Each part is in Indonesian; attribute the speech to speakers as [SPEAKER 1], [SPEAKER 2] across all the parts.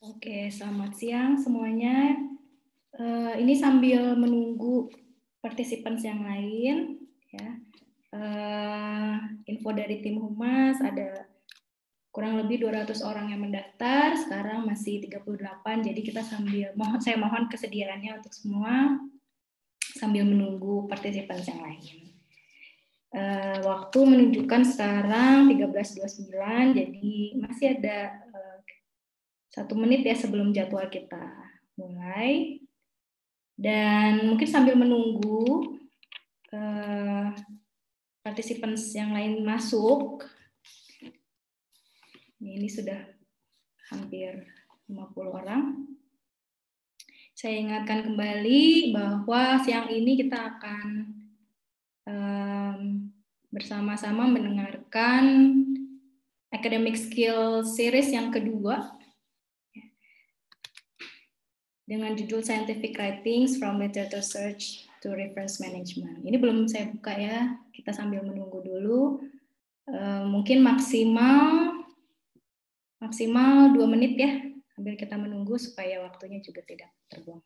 [SPEAKER 1] Oke, selamat siang semuanya. Uh, ini sambil menunggu partisipan yang lain, ya. Uh, info dari tim humas ada kurang lebih 200 orang yang mendaftar, sekarang masih 38. Jadi kita sambil mohon saya mohon kesediaannya untuk semua sambil menunggu partisipan yang lain. Uh, waktu menunjukkan sekarang 13.29, jadi masih ada satu menit ya sebelum jadwal kita mulai. Dan mungkin sambil menunggu eh, partisipan yang lain masuk, ini sudah hampir 50 orang. Saya ingatkan kembali bahwa siang ini kita akan um, bersama-sama mendengarkan academic skill series yang kedua dengan judul Scientific Writings from Literature Search to Reference Management. Ini belum saya buka ya, kita sambil menunggu dulu. Eh, mungkin maksimal maksimal dua menit ya, sambil kita menunggu supaya waktunya juga tidak terbuang.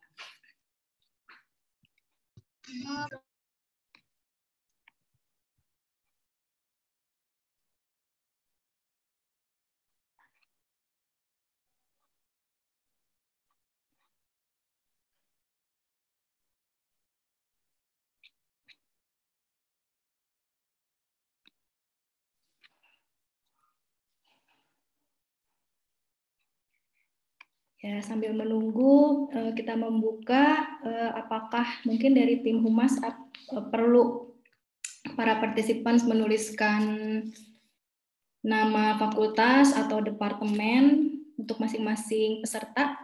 [SPEAKER 1] Ya, sambil menunggu eh, kita membuka eh, apakah mungkin dari tim humas eh, perlu para partisipan menuliskan nama fakultas atau departemen untuk masing-masing peserta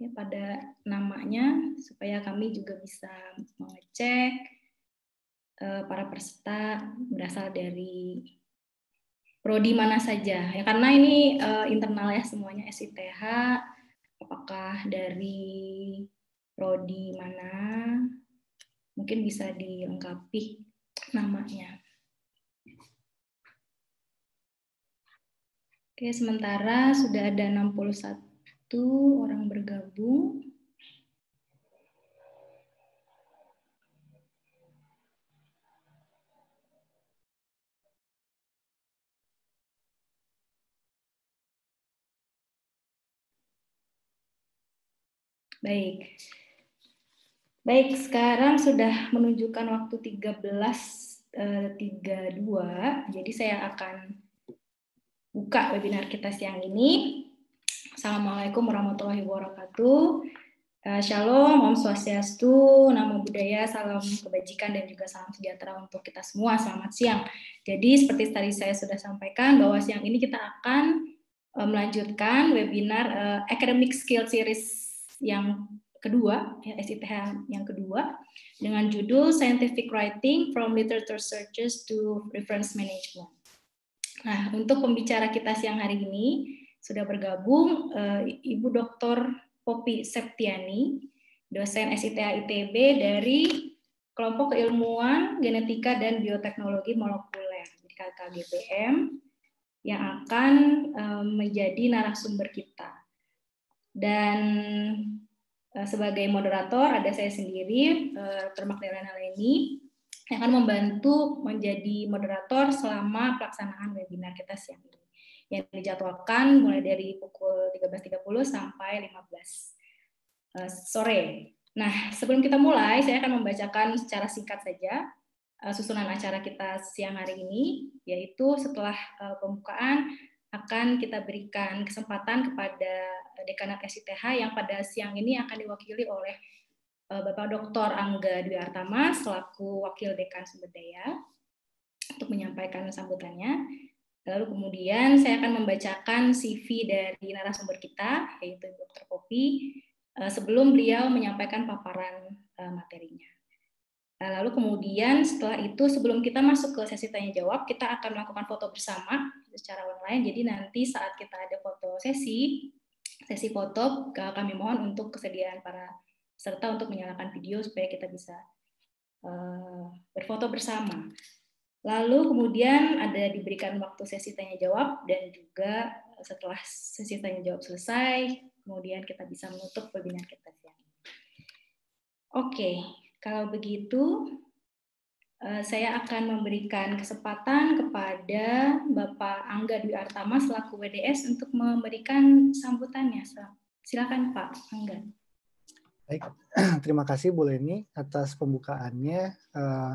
[SPEAKER 1] ya, pada namanya supaya kami juga bisa mengecek para peserta berasal dari prodi mana saja ya karena ini internal ya semuanya SITH apakah dari prodi mana mungkin bisa dilengkapi namanya Oke, sementara sudah ada 61 orang bergabung. Baik. Baik, sekarang sudah menunjukkan waktu 13.32. Eh, Jadi saya akan buka webinar kita siang ini. Assalamualaikum warahmatullahi wabarakatuh. Eh, shalom, Om Swastiastu, Namo Buddhaya, Salam Kebajikan, dan juga Salam Sejahtera untuk kita semua. Selamat siang. Jadi seperti tadi saya sudah sampaikan bahwa siang ini kita akan eh, melanjutkan webinar Academic Skill Series yang kedua, ya, SITH yang kedua, dengan judul Scientific Writing from Literature Searches to Reference Management. Nah, untuk pembicara kita siang hari ini, sudah bergabung uh, Ibu Dr. Popi Septiani, dosen SITA ITB dari kelompok keilmuan genetika dan bioteknologi molekuler, KKGBM, yang akan um, menjadi narasumber kita dan eh, sebagai moderator ada saya sendiri, Dr. Eh, Magdalena Leni, yang akan membantu menjadi moderator selama pelaksanaan webinar kita siang ini yang dijadwalkan mulai dari pukul 13.30 sampai 15 eh, sore. Nah, sebelum kita mulai, saya akan membacakan secara singkat saja susunan acara kita siang hari ini, yaitu setelah pembukaan akan kita berikan kesempatan kepada Dekanat SITH yang pada siang ini akan diwakili oleh eh, Bapak Dr. Angga Dwi Artama selaku Wakil Dekan Sumber Daya untuk menyampaikan sambutannya. Lalu kemudian saya akan membacakan CV dari narasumber kita, yaitu Dr. Kopi, eh, sebelum beliau menyampaikan paparan eh, materinya. Nah, lalu kemudian setelah itu, sebelum kita masuk ke sesi tanya-jawab, kita akan melakukan foto bersama secara online. Jadi nanti saat kita ada foto sesi, sesi foto, kami mohon untuk kesediaan para serta untuk menyalakan video supaya kita bisa uh, berfoto bersama. Lalu kemudian ada diberikan waktu sesi tanya jawab dan juga setelah sesi tanya jawab selesai, kemudian kita bisa menutup webinar kita Oke, okay, kalau begitu Eh, saya akan memberikan kesempatan kepada Bapak Angga Dwi Artama selaku WDS untuk memberikan sambutannya. Silakan Pak Angga.
[SPEAKER 2] Baik, terima kasih Bu Leni atas pembukaannya. Eh,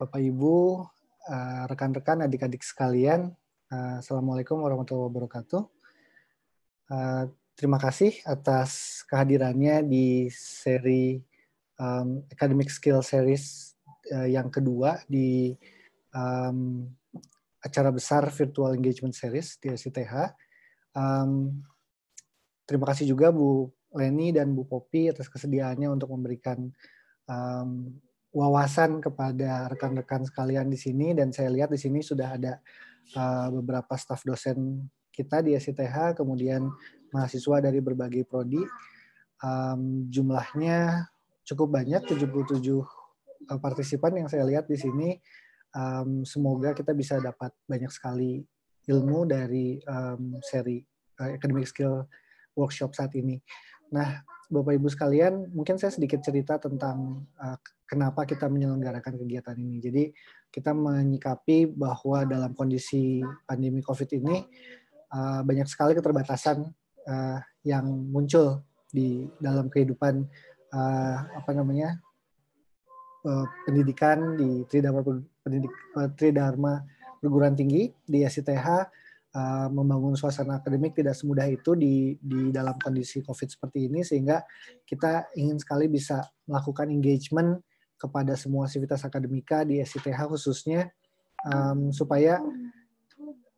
[SPEAKER 2] Bapak Ibu, eh, rekan-rekan, adik-adik sekalian, Assalamualaikum warahmatullahi wabarakatuh. Terima kasih atas kehadirannya di seri Academic Skill Series uh, yang kedua di um, acara besar Virtual Engagement Series di SITH. Um, terima kasih juga Bu Leni dan Bu Popi atas kesediaannya untuk memberikan um, wawasan kepada rekan-rekan sekalian di sini dan saya lihat di sini sudah ada uh, beberapa staf dosen kita di SITH, kemudian mahasiswa dari berbagai prodi. Um, jumlahnya cukup banyak, 77 Eh, partisipan yang saya lihat di sini. Um, semoga kita bisa dapat banyak sekali ilmu dari um, seri uh, academic skill workshop saat ini. Nah, Bapak Ibu sekalian, mungkin saya sedikit cerita tentang uh, kenapa kita menyelenggarakan kegiatan ini. Jadi, kita menyikapi bahwa dalam kondisi pandemi COVID ini uh, banyak sekali keterbatasan uh, yang muncul di dalam kehidupan uh, apa namanya Eh, pendidikan di Tridharma pendidik, eh, Tridharma perguruan tinggi di SITH uh, eh, membangun suasana akademik tidak semudah itu di di dalam kondisi Covid seperti ini sehingga kita ingin sekali bisa melakukan engagement kepada semua sivitas akademika di SITH khususnya um, supaya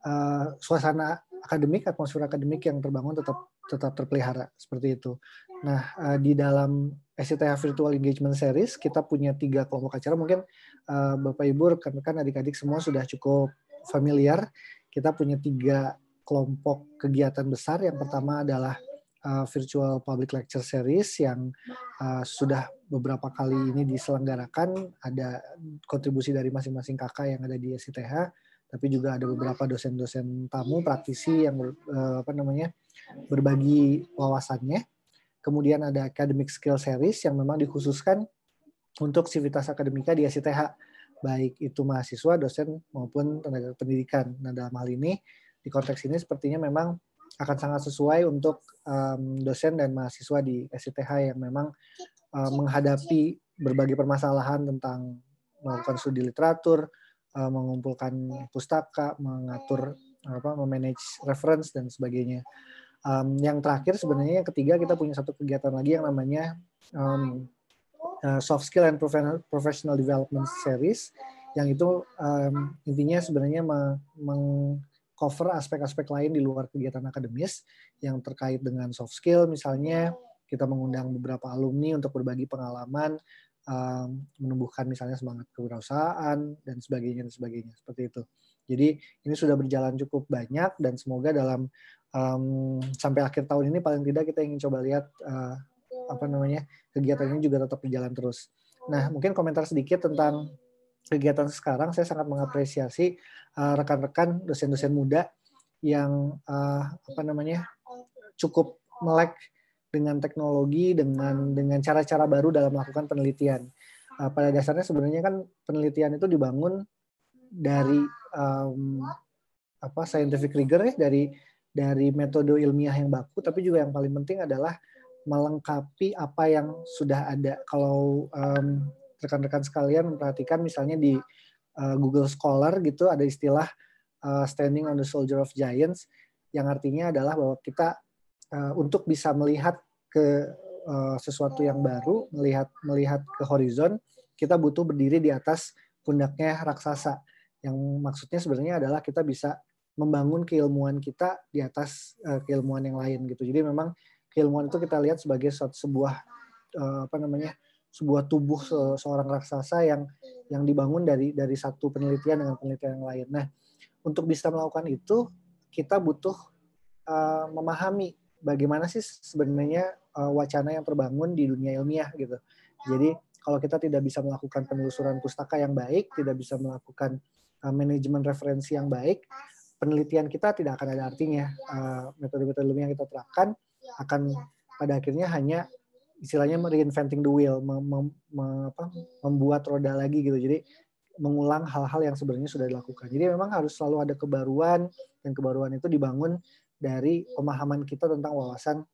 [SPEAKER 2] uh, suasana akademik atmosfer akademik yang terbangun tetap tetap terpelihara seperti itu. Nah, uh, di dalam SCTA Virtual Engagement Series, kita punya tiga kelompok acara. Mungkin uh, eh, Bapak-Ibu, rekan-rekan, adik-adik semua sudah cukup familiar. Kita punya tiga kelompok kegiatan besar. Yang pertama adalah uh, Virtual Public Lecture Series yang uh, sudah beberapa kali ini diselenggarakan. Ada kontribusi dari masing-masing kakak yang ada di SCTH, tapi juga ada beberapa dosen-dosen tamu praktisi yang apa namanya berbagi wawasannya Kemudian ada academic skill series yang memang dikhususkan untuk civitas akademika di STH, baik itu mahasiswa, dosen, maupun tenaga pendidikan. Nah, dalam hal ini, di konteks ini sepertinya memang akan sangat sesuai untuk um, dosen dan mahasiswa di STH yang memang uh, menghadapi berbagai permasalahan tentang melakukan studi literatur, uh, mengumpulkan pustaka, mengatur apa memanage reference dan sebagainya. Um, yang terakhir sebenarnya yang ketiga kita punya satu kegiatan lagi yang namanya um, uh, soft skill and professional development series yang itu um, intinya sebenarnya meng cover aspek-aspek lain di luar kegiatan akademis yang terkait dengan soft skill misalnya kita mengundang beberapa alumni untuk berbagi pengalaman um, menumbuhkan misalnya semangat kewirausahaan dan sebagainya dan sebagainya seperti itu. Jadi ini sudah berjalan cukup banyak dan semoga dalam um, sampai akhir tahun ini paling tidak kita ingin coba lihat uh, apa namanya kegiatan ini juga tetap berjalan terus. Nah mungkin komentar sedikit tentang kegiatan sekarang saya sangat mengapresiasi uh, rekan-rekan dosen-dosen muda yang uh, apa namanya cukup melek dengan teknologi dengan dengan cara-cara baru dalam melakukan penelitian. Uh, pada dasarnya sebenarnya kan penelitian itu dibangun dari um, apa scientific rigor ya dari dari metode ilmiah yang baku, tapi juga yang paling penting adalah melengkapi apa yang sudah ada. Kalau um, rekan-rekan sekalian memperhatikan misalnya di uh, Google Scholar gitu ada istilah uh, standing on the shoulder of giants yang artinya adalah bahwa kita uh, untuk bisa melihat ke uh, sesuatu yang baru, melihat melihat ke horizon, kita butuh berdiri di atas pundaknya raksasa. Yang maksudnya sebenarnya adalah kita bisa membangun keilmuan kita di atas uh, keilmuan yang lain gitu. Jadi memang keilmuan itu kita lihat sebagai sebuah uh, apa namanya sebuah tubuh se seorang raksasa yang yang dibangun dari dari satu penelitian dengan penelitian yang lain. Nah, untuk bisa melakukan itu kita butuh uh, memahami bagaimana sih sebenarnya uh, wacana yang terbangun di dunia ilmiah gitu. Jadi kalau kita tidak bisa melakukan penelusuran pustaka yang baik, tidak bisa melakukan manajemen referensi yang baik, penelitian kita tidak akan ada artinya. Eh, metode-metode ilmiah yang kita terapkan akan pada akhirnya hanya istilahnya reinventing the wheel, mem, mem, apa, membuat roda lagi gitu. Jadi mengulang hal-hal yang sebenarnya sudah dilakukan. Jadi memang harus selalu ada kebaruan dan kebaruan itu dibangun dari pemahaman kita tentang wawasan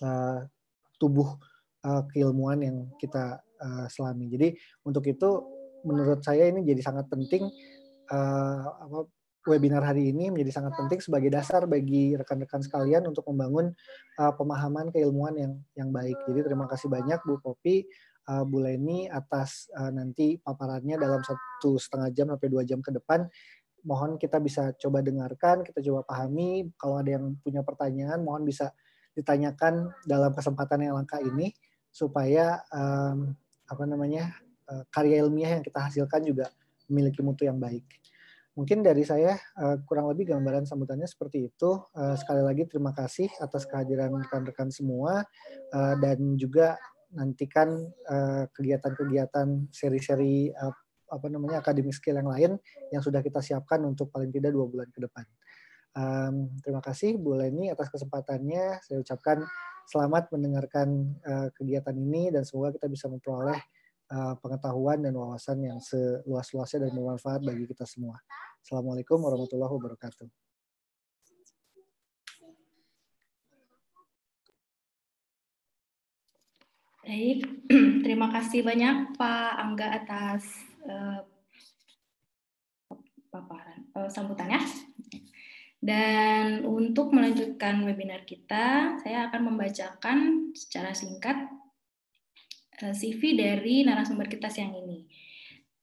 [SPEAKER 2] uh, tubuh uh, keilmuan yang kita uh, selami. Jadi untuk itu menurut saya ini jadi sangat penting uh, webinar hari ini menjadi sangat penting sebagai dasar bagi rekan-rekan sekalian untuk membangun uh, pemahaman keilmuan yang yang baik. Jadi terima kasih banyak Bu Popi, uh, Bu Leni atas uh, nanti paparannya dalam satu setengah jam sampai dua jam ke depan. Mohon kita bisa coba dengarkan, kita coba pahami. Kalau ada yang punya pertanyaan, mohon bisa ditanyakan dalam kesempatan yang langka ini supaya um, apa namanya uh, karya ilmiah yang kita hasilkan juga memiliki mutu yang baik. Mungkin dari saya eh, kurang lebih gambaran sambutannya seperti itu. Eh, sekali lagi terima kasih atas kehadiran rekan-rekan semua eh, dan juga nantikan kegiatan-kegiatan seri-seri apa namanya akademik skill yang lain yang sudah kita siapkan untuk paling tidak dua bulan ke depan. terima kasih Bu Leni atas kesempatannya. Saya ucapkan selamat mendengarkan kegiatan ini dan semoga kita bisa memperoleh Eh, pengetahuan dan wawasan yang seluas-luasnya dan bermanfaat bagi kita semua. Assalamualaikum warahmatullahi wabarakatuh.
[SPEAKER 1] Baik, terima kasih banyak Pak Angga atas uh, paparan uh, sambutannya. Dan untuk melanjutkan webinar kita, saya akan membacakan secara singkat Eh, CV dari narasumber kita siang ini.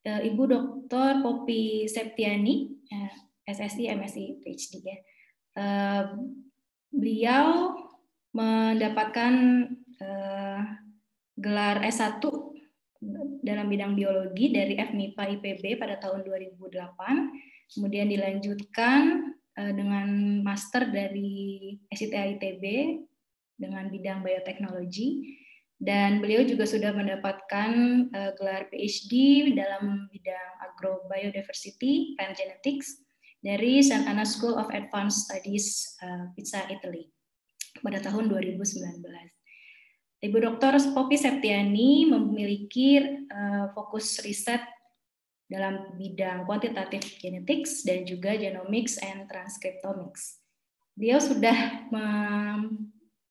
[SPEAKER 1] Eh, Ibu Dr. Popi Septiani, eh, SSI, MSI, PhD ya. Beliau mendapatkan gelar S1 dalam bidang biologi dari FMIPA IPB pada tahun 2008, kemudian dilanjutkan dengan master dari SITA ITB dengan bidang bioteknologi dan beliau juga sudah mendapatkan uh, gelar PhD dalam bidang agrobiodiversity plant genetics dari Santana School of Advanced Studies uh, Pizza Italy pada tahun 2019. Ibu Dr. Popi Septiani memiliki uh, fokus riset dalam bidang kuantitatif genetics dan juga genomics and transcriptomics. Beliau sudah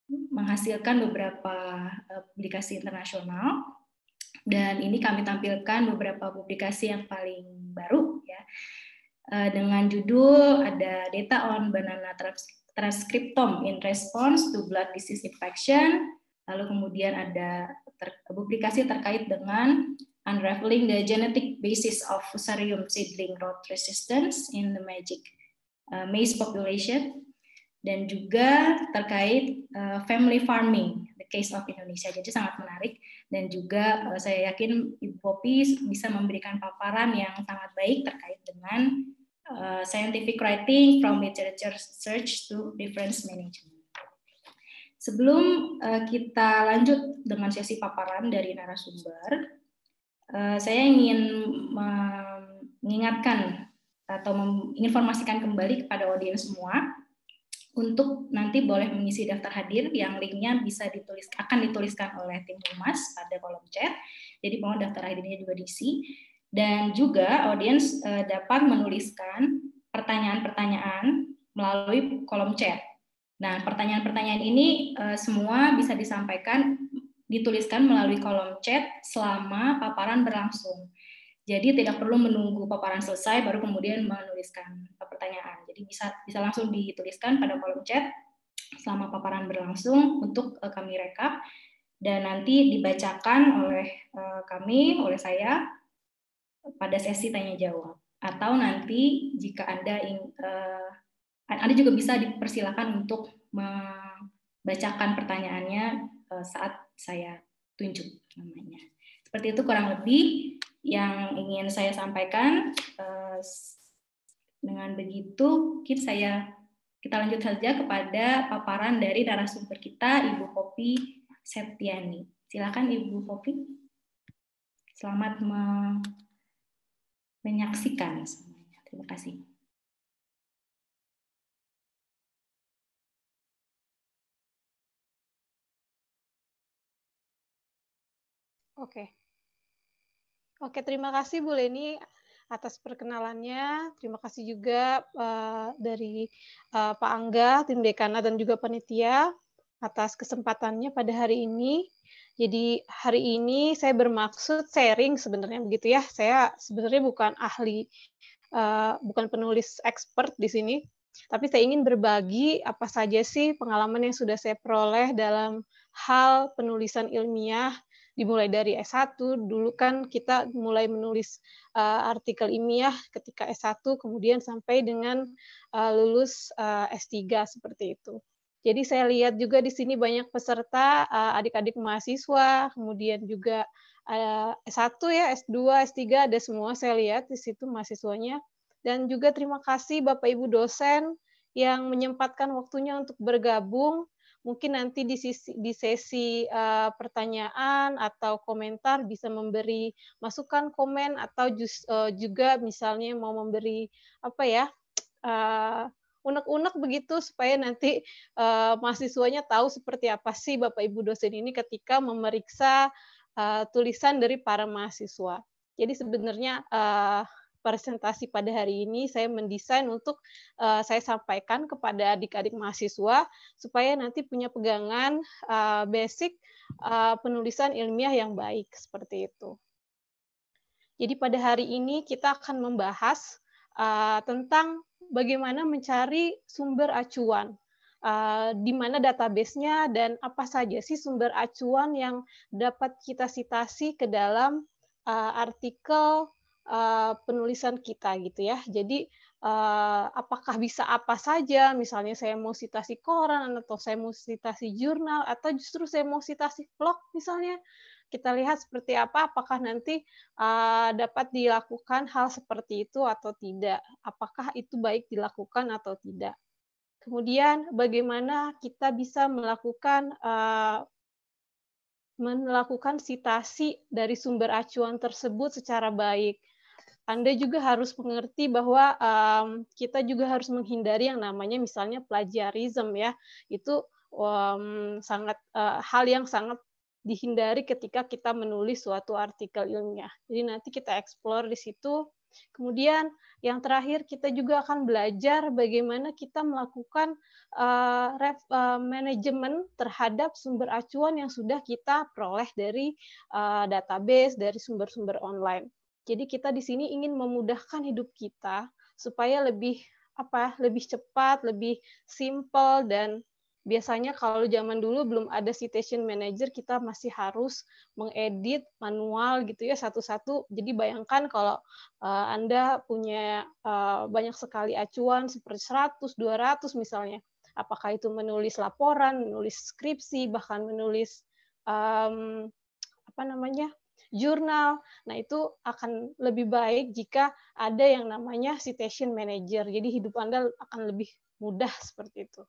[SPEAKER 1] menghasilkan beberapa eh, publikasi internasional dan ini kami tampilkan beberapa publikasi yang paling baru ya eh, dengan judul ada data on banana transcriptome in response to blood disease infection lalu kemudian ada ter publikasi terkait dengan unraveling the genetic basis of fusarium seedling rot resistance in the magic uh, maize population dan juga terkait uh, family farming, the case of Indonesia. Jadi sangat menarik dan juga uh, saya yakin Ibu Popi bisa memberikan paparan yang sangat baik terkait dengan uh, scientific writing from literature search to reference management. Sebelum uh, kita lanjut dengan sesi paparan dari narasumber, uh, saya ingin mengingatkan atau menginformasikan kembali kepada audiens semua untuk nanti boleh mengisi daftar hadir yang linknya bisa ditulis akan dituliskan oleh tim humas pada kolom chat. Jadi mohon daftar hadirnya juga diisi dan juga audiens uh, dapat menuliskan pertanyaan-pertanyaan melalui kolom chat. Nah, pertanyaan-pertanyaan ini uh, semua bisa disampaikan dituliskan melalui kolom chat selama paparan berlangsung. Jadi tidak perlu menunggu paparan selesai baru kemudian menuliskan pertanyaan. Jadi bisa bisa langsung dituliskan pada kolom chat selama paparan berlangsung untuk eh, kami rekap dan nanti dibacakan oleh eh, kami oleh saya pada sesi tanya jawab atau nanti jika Anda ingin eh, anda juga bisa dipersilakan untuk membacakan pertanyaannya saat saya tunjuk namanya. Seperti itu kurang lebih yang ingin saya sampaikan. Eh, dengan begitu, mungkin saya kita lanjut saja kepada paparan dari narasumber kita, Ibu Kopi Septiani. Silakan Ibu Kopi, Selamat menyaksikan semuanya. Terima kasih.
[SPEAKER 3] Oke, Oke, terima kasih Bu Leni atas perkenalannya. Terima kasih juga uh, dari uh, Pak Angga, tim dekana dan juga panitia atas kesempatannya pada hari ini. Jadi hari ini saya bermaksud sharing sebenarnya begitu ya. Saya sebenarnya bukan ahli, uh, bukan penulis expert di sini, tapi saya ingin berbagi apa saja sih pengalaman yang sudah saya peroleh dalam hal penulisan ilmiah dimulai dari S1 dulu kan kita mulai menulis uh, artikel ilmiah ketika S1 kemudian sampai dengan uh, lulus uh, eh, S3 seperti itu. Jadi saya lihat juga di sini banyak peserta adik-adik mahasiswa, kemudian juga S1 ya, S2, S3 ada semua saya lihat di situ mahasiswanya. Dan juga terima kasih Bapak Ibu dosen yang menyempatkan waktunya untuk bergabung mungkin nanti di sisi di sesi uh, pertanyaan atau komentar bisa memberi masukan komen atau just, uh, eh, juga misalnya mau memberi apa ya uh, unek-unek begitu supaya nanti uh, mahasiswanya tahu seperti apa sih Bapak Ibu dosen ini ketika memeriksa uh, tulisan dari para mahasiswa. Jadi sebenarnya uh, presentasi pada hari ini saya mendesain untuk uh, saya sampaikan kepada adik-adik mahasiswa supaya nanti punya pegangan uh, basic uh, penulisan ilmiah yang baik seperti itu. Jadi pada hari ini kita akan membahas uh, tentang bagaimana mencari sumber acuan Uh, di mana databasenya dan apa saja sih sumber acuan yang dapat kita sitasi ke dalam uh, artikel Eh, penulisan kita gitu ya. Jadi uh, apakah bisa apa saja? Misalnya saya mau sitasi koran atau saya mau sitasi jurnal atau justru saya mau sitasi vlog misalnya. Kita lihat seperti apa apakah nanti uh, dapat dilakukan hal seperti itu atau tidak. Apakah itu baik dilakukan atau tidak. Kemudian bagaimana kita bisa melakukan uh, melakukan sitasi dari sumber acuan tersebut secara baik anda juga harus mengerti bahwa um, kita juga harus menghindari yang namanya misalnya plagiarism ya. Itu um, sangat uh, hal yang sangat dihindari ketika kita menulis suatu artikel ilmiah. Jadi nanti kita eksplor di situ. Kemudian yang terakhir kita juga akan belajar bagaimana kita melakukan uh, ref, uh, manajemen terhadap sumber acuan yang sudah kita peroleh dari uh, database, dari sumber-sumber online. Jadi kita di sini ingin memudahkan hidup kita supaya lebih apa lebih cepat, lebih simple dan biasanya kalau zaman dulu belum ada citation manager kita masih harus mengedit manual gitu ya satu-satu. Jadi bayangkan kalau uh, Anda punya uh, banyak sekali acuan seperti 100, 200 misalnya. Apakah itu menulis laporan, menulis skripsi, bahkan menulis um, apa namanya? jurnal. Nah, itu akan lebih baik jika ada yang namanya citation manager. Jadi hidup Anda akan lebih mudah seperti itu.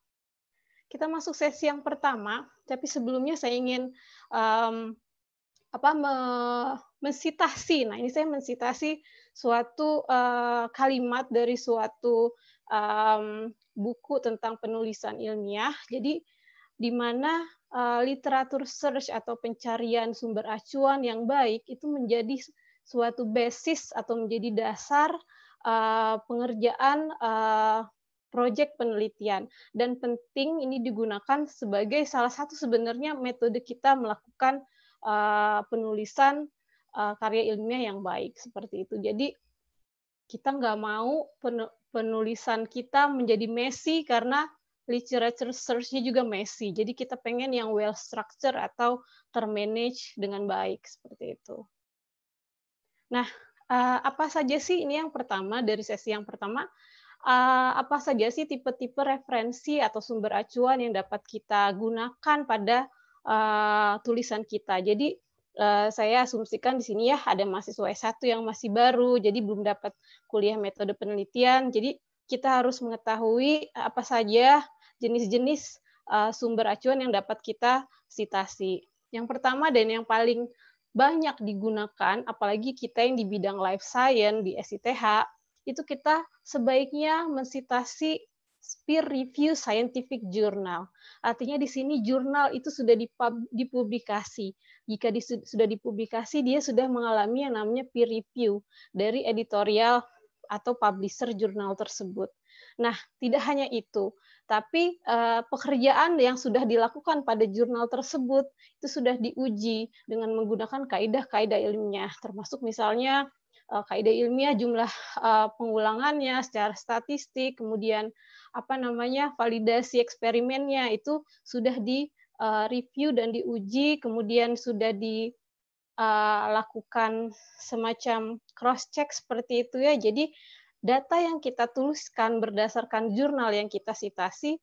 [SPEAKER 3] Kita masuk sesi yang pertama, tapi sebelumnya saya ingin um, apa me, mensitasi. Nah, ini saya mensitasi suatu uh, kalimat dari suatu um, buku tentang penulisan ilmiah. Jadi di mana Eh, literatur search atau pencarian sumber acuan yang baik itu menjadi suatu basis atau menjadi dasar uh, pengerjaan uh, eh, proyek penelitian dan penting ini digunakan sebagai salah satu sebenarnya metode kita melakukan uh, penulisan uh, karya ilmiah yang baik seperti itu. Jadi kita nggak mau penulisan kita menjadi messy karena literature search-nya juga messy. Jadi kita pengen yang well structured atau termanage dengan baik seperti itu. Nah, eh, apa saja sih ini yang pertama dari sesi yang pertama? Eh, apa saja sih tipe-tipe referensi atau sumber acuan yang dapat kita gunakan pada eh, tulisan kita? Jadi saya asumsikan di sini ya ada mahasiswa S1 yang masih baru, jadi belum dapat kuliah metode penelitian. Jadi kita harus mengetahui apa saja jenis-jenis uh, sumber acuan yang dapat kita sitasi. Yang pertama dan yang paling banyak digunakan, apalagi kita yang di bidang life science, di SITH, itu kita sebaiknya mensitasi peer review scientific journal. Artinya di sini jurnal itu sudah dipublikasi. Jika sudah dipublikasi, dia sudah mengalami yang namanya peer review dari editorial atau publisher jurnal tersebut. Nah, tidak hanya itu, tapi uh, pekerjaan yang sudah dilakukan pada jurnal tersebut itu sudah diuji dengan menggunakan kaedah-kaedah ilmiah, termasuk misalnya uh, kaidah ilmiah jumlah uh, pengulangannya secara statistik, kemudian apa namanya validasi eksperimennya itu sudah di uh, review dan diuji, kemudian sudah di uh, lakukan semacam cross check seperti itu ya. Jadi data yang kita tuliskan berdasarkan jurnal yang kita citasi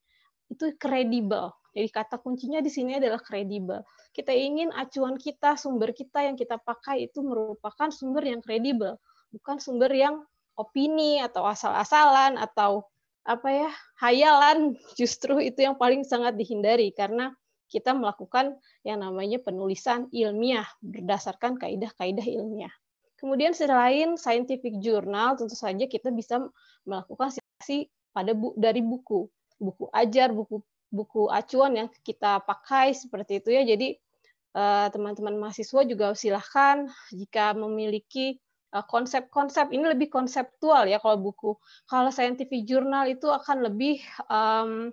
[SPEAKER 3] itu kredibel. Jadi kata kuncinya di sini adalah kredibel. Kita ingin acuan kita, sumber kita yang kita pakai itu merupakan sumber yang kredibel, bukan sumber yang opini atau asal-asalan atau apa ya hayalan justru itu yang paling sangat dihindari karena kita melakukan yang namanya penulisan ilmiah berdasarkan kaidah-kaidah ilmiah. Kemudian selain scientific journal, tentu saja kita bisa melakukan seleksi pada bu, dari buku, buku ajar, buku buku acuan yang kita pakai seperti itu ya. Jadi eh, teman-teman mahasiswa juga silahkan jika memiliki eh, konsep-konsep ini lebih konseptual ya kalau buku. Kalau scientific journal itu akan lebih um,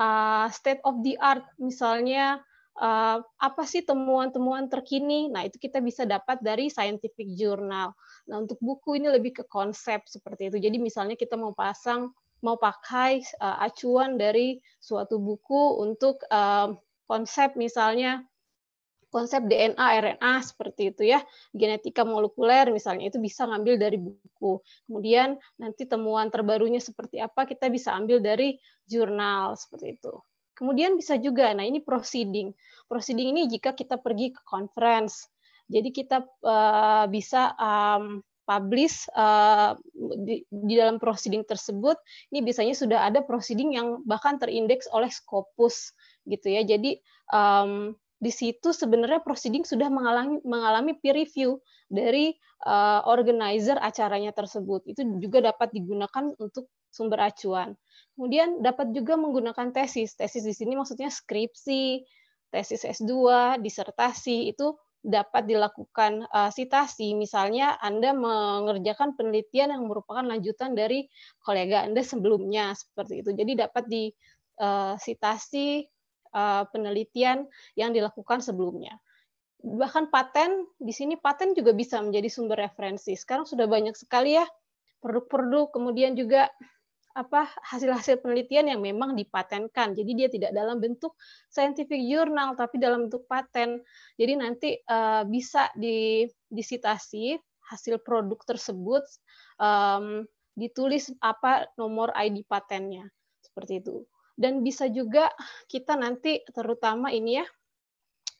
[SPEAKER 3] uh, state of the art misalnya uh, apa sih temuan-temuan terkini. Nah, itu kita bisa dapat dari scientific journal. Nah, untuk buku ini lebih ke konsep seperti itu. Jadi misalnya kita mau pasang mau pakai uh, acuan dari suatu buku untuk uh, konsep misalnya konsep DNA, RNA seperti itu ya, genetika molekuler misalnya itu bisa ngambil dari buku. Kemudian nanti temuan terbarunya seperti apa kita bisa ambil dari jurnal seperti itu. Kemudian bisa juga, nah ini proceeding. Proceeding ini jika kita pergi ke conference, jadi kita uh, bisa um, publish uh, di, di dalam proceeding tersebut. Ini biasanya sudah ada proceeding yang bahkan terindeks oleh Scopus gitu ya. Jadi um, di situ sebenarnya proceeding sudah mengalami, mengalami peer review dari uh, organizer acaranya tersebut. Itu juga dapat digunakan untuk sumber acuan. Kemudian dapat juga menggunakan tesis. Tesis di sini maksudnya skripsi, tesis S2, disertasi itu dapat dilakukan uh, sitasi. Misalnya Anda mengerjakan penelitian yang merupakan lanjutan dari kolega Anda sebelumnya seperti itu. Jadi dapat di uh, uh, penelitian yang dilakukan sebelumnya. Bahkan paten di sini paten juga bisa menjadi sumber referensi. Sekarang sudah banyak sekali ya produk-produk kemudian juga apa hasil-hasil penelitian yang memang dipatenkan. Jadi dia tidak dalam bentuk scientific journal tapi dalam bentuk paten. Jadi nanti uh, bisa di disitasi hasil produk tersebut um, ditulis apa nomor ID patennya seperti itu. Dan bisa juga kita nanti terutama ini ya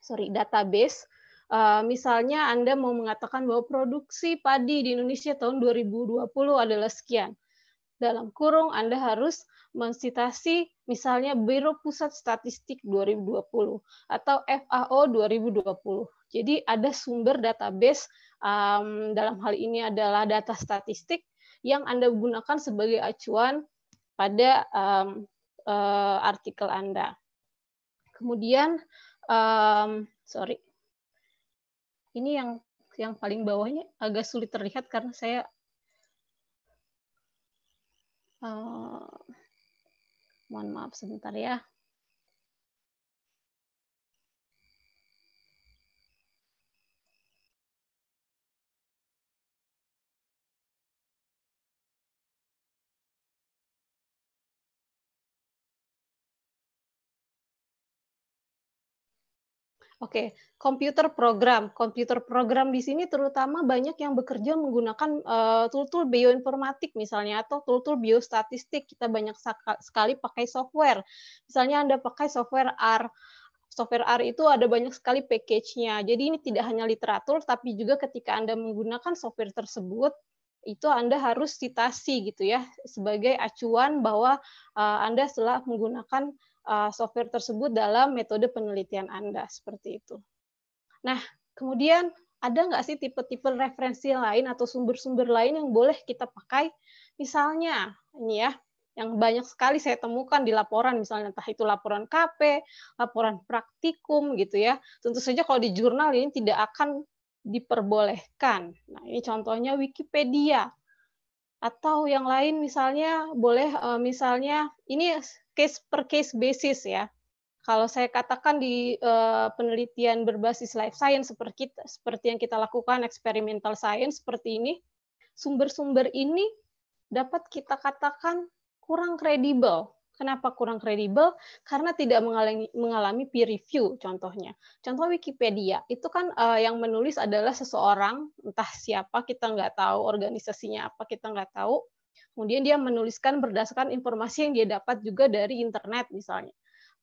[SPEAKER 3] sorry database Uh, misalnya Anda mau mengatakan bahwa produksi padi di Indonesia tahun 2020 adalah sekian dalam kurung Anda harus mensitasi misalnya Biro Pusat Statistik 2020 atau FAO 2020. Jadi ada sumber database um, dalam hal ini adalah data statistik yang Anda gunakan sebagai acuan pada um, uh, artikel Anda. Kemudian um, sorry, ini yang yang paling bawahnya agak sulit terlihat karena saya Eh, mohon maaf sebentar ya Oke, komputer program. Komputer program di sini terutama banyak yang bekerja menggunakan eh, tool-tool uh, bioinformatik misalnya atau tool-tool biostatistik. Kita banyak sekali pakai software. Misalnya Anda pakai software R. Software R itu ada banyak sekali package-nya. Jadi ini tidak hanya literatur, tapi juga ketika Anda menggunakan software tersebut, itu Anda harus citasi gitu ya sebagai acuan bahwa eh, Anda setelah menggunakan uh, software tersebut dalam metode penelitian Anda seperti itu. Nah, kemudian ada nggak sih tipe-tipe referensi lain atau sumber-sumber lain yang boleh kita pakai? Misalnya, ini ya, yang banyak sekali saya temukan di laporan misalnya entah itu laporan KP, laporan praktikum gitu ya. Tentu saja kalau di jurnal ini tidak akan diperbolehkan. Nah, ini contohnya Wikipedia atau yang lain misalnya boleh eh, misalnya ini case per case basis ya. Kalau saya katakan di eh, penelitian berbasis life science seperti kita, seperti yang kita lakukan experimental science seperti ini, sumber-sumber ini dapat kita katakan kurang kredibel Kenapa kurang kredibel? Karena tidak mengalami, mengalami peer review contohnya. Contoh Wikipedia, itu kan uh, yang menulis adalah seseorang, entah siapa, kita nggak tahu, organisasinya apa, kita nggak tahu. Kemudian dia menuliskan berdasarkan informasi yang dia dapat juga dari internet misalnya.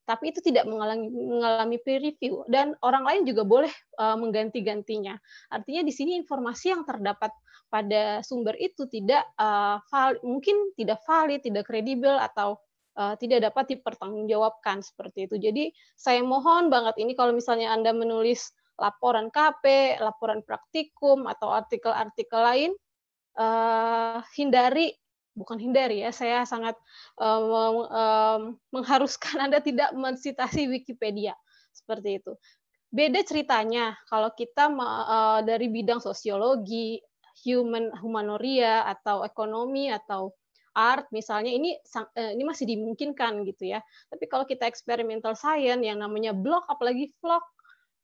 [SPEAKER 3] Tapi itu tidak mengalami, mengalami peer review. Dan orang lain juga boleh uh, mengganti-gantinya. Artinya di sini informasi yang terdapat pada sumber itu tidak uh, eh, valid, mungkin tidak valid, tidak kredibel, atau uh, tidak dapat dipertanggungjawabkan seperti itu. Jadi saya mohon banget ini kalau misalnya Anda menulis laporan KP, laporan praktikum atau artikel-artikel lain uh, hindari bukan hindari ya, saya sangat um, um, mengharuskan Anda tidak mensitasi Wikipedia seperti itu. Beda ceritanya kalau kita uh, dari bidang sosiologi, human humanoria atau ekonomi atau art misalnya ini eh, ini masih dimungkinkan gitu ya. Tapi kalau kita experimental science yang namanya blog apalagi vlog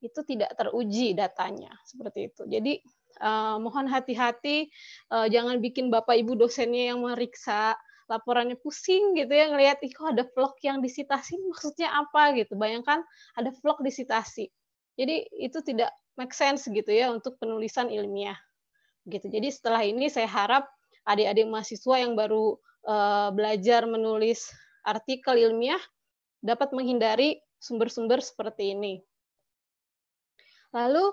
[SPEAKER 3] itu tidak teruji datanya seperti itu. Jadi eh, mohon hati-hati eh, jangan bikin bapak ibu dosennya yang meriksa laporannya pusing gitu ya ngelihat kok ada vlog yang disitasi maksudnya apa gitu. Bayangkan ada vlog disitasi. Jadi itu tidak make sense gitu ya untuk penulisan ilmiah gitu. Jadi setelah ini saya harap adik-adik mahasiswa yang baru eh, belajar menulis artikel ilmiah dapat menghindari sumber-sumber seperti ini. Lalu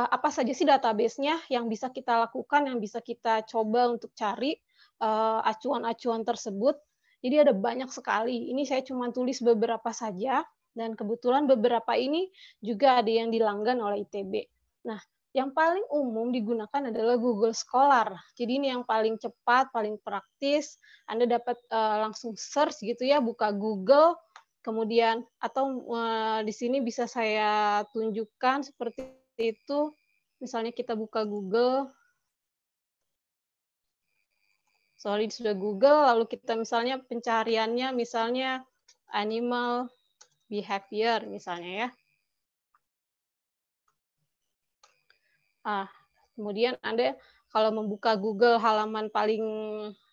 [SPEAKER 3] eh, apa saja sih database-nya yang bisa kita lakukan, yang bisa kita coba untuk cari eh, acuan-acuan tersebut? Jadi ada banyak sekali. Ini saya cuma tulis beberapa saja dan kebetulan beberapa ini juga ada yang dilanggan oleh ITB. Nah, yang paling umum digunakan adalah Google Scholar. Jadi ini yang paling cepat, paling praktis. Anda dapat uh, langsung search gitu ya, buka Google, kemudian atau uh, di sini bisa saya tunjukkan seperti itu. Misalnya kita buka Google, sorry sudah Google lalu kita misalnya pencariannya misalnya animal behavior misalnya ya Ah, kemudian Anda kalau membuka Google halaman paling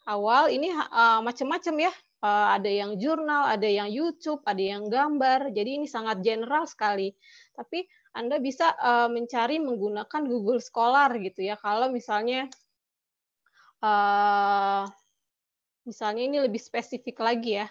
[SPEAKER 3] awal ini uh, ah, macam-macam ya. Uh, ada yang jurnal, ada yang YouTube, ada yang gambar. Jadi ini sangat general sekali. Tapi Anda bisa uh, mencari menggunakan Google Scholar gitu ya. Kalau misalnya uh, misalnya ini lebih spesifik lagi ya.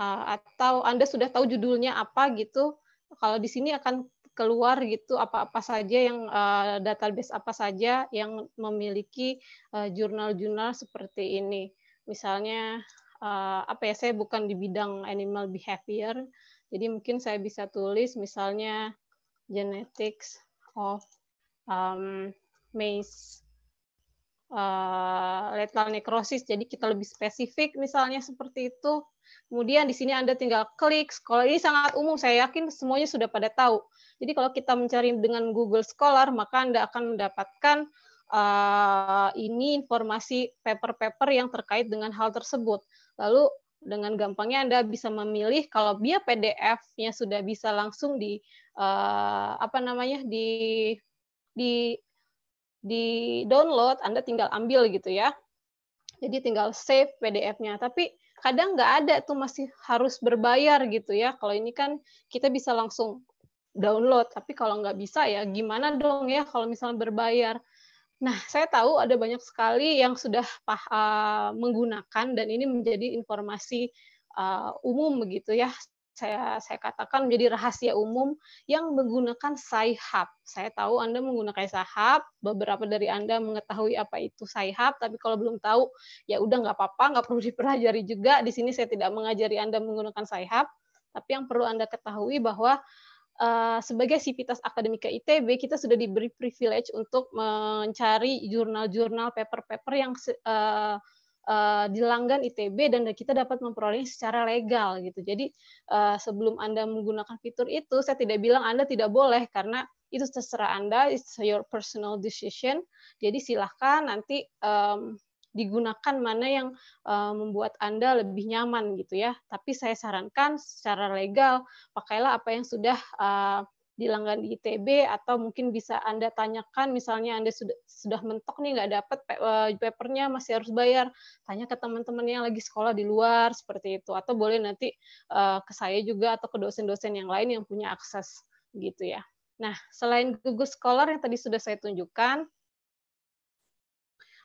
[SPEAKER 3] atau Anda sudah tahu judulnya apa gitu, kalau di sini akan keluar gitu apa-apa saja yang uh, database apa saja yang memiliki eh, jurnal-jurnal uh, seperti ini. Misalnya uh, apa ya saya bukan di bidang animal behavior, jadi mungkin saya bisa tulis misalnya genetics of um, maize uh, lethal necrosis. Jadi kita lebih spesifik misalnya seperti itu. Kemudian di sini Anda tinggal klik Kalau Ini sangat umum, saya yakin semuanya sudah pada tahu. Jadi kalau kita mencari dengan Google Scholar, maka Anda akan mendapatkan uh, ini informasi paper-paper yang terkait dengan hal tersebut. Lalu dengan gampangnya Anda bisa memilih kalau dia PDF-nya sudah bisa langsung di uh, apa namanya di di di download, Anda tinggal ambil gitu ya. Jadi tinggal save PDF-nya. Tapi kadang nggak ada tuh masih harus berbayar gitu ya. Kalau ini kan kita bisa langsung download, tapi kalau nggak bisa ya gimana dong ya kalau misalnya berbayar. Nah, saya tahu ada banyak sekali yang sudah ah, menggunakan dan ini menjadi informasi ah, umum begitu ya saya saya katakan menjadi rahasia umum yang menggunakan sahab. Saya tahu Anda menggunakan sahab, beberapa dari Anda mengetahui apa itu sahab, tapi kalau belum tahu ya udah nggak apa-apa, nggak perlu dipelajari juga. Di sini saya tidak mengajari Anda menggunakan sahab, tapi yang perlu Anda ketahui bahwa Uh, sebagai sivitas akademika ITB kita sudah diberi privilege untuk mencari jurnal-jurnal paper-paper yang uh, uh, eh, dilanggan ITB dan kita dapat memperolehnya secara legal gitu. Jadi uh, sebelum Anda menggunakan fitur itu, saya tidak bilang Anda tidak boleh karena itu terserah Anda, it's your personal decision. Jadi silahkan nanti um, digunakan mana yang uh, membuat Anda lebih nyaman gitu ya. Tapi saya sarankan secara legal pakailah apa yang sudah uh, dilanggan di ITB atau mungkin bisa Anda tanyakan misalnya Anda sudah sudah mentok nih nggak dapat eh, papernya masih harus bayar tanya ke teman-teman yang lagi sekolah di luar seperti itu atau boleh nanti uh, ke saya juga atau ke dosen-dosen yang lain yang punya akses gitu ya. Nah, selain Google Scholar yang tadi sudah saya tunjukkan,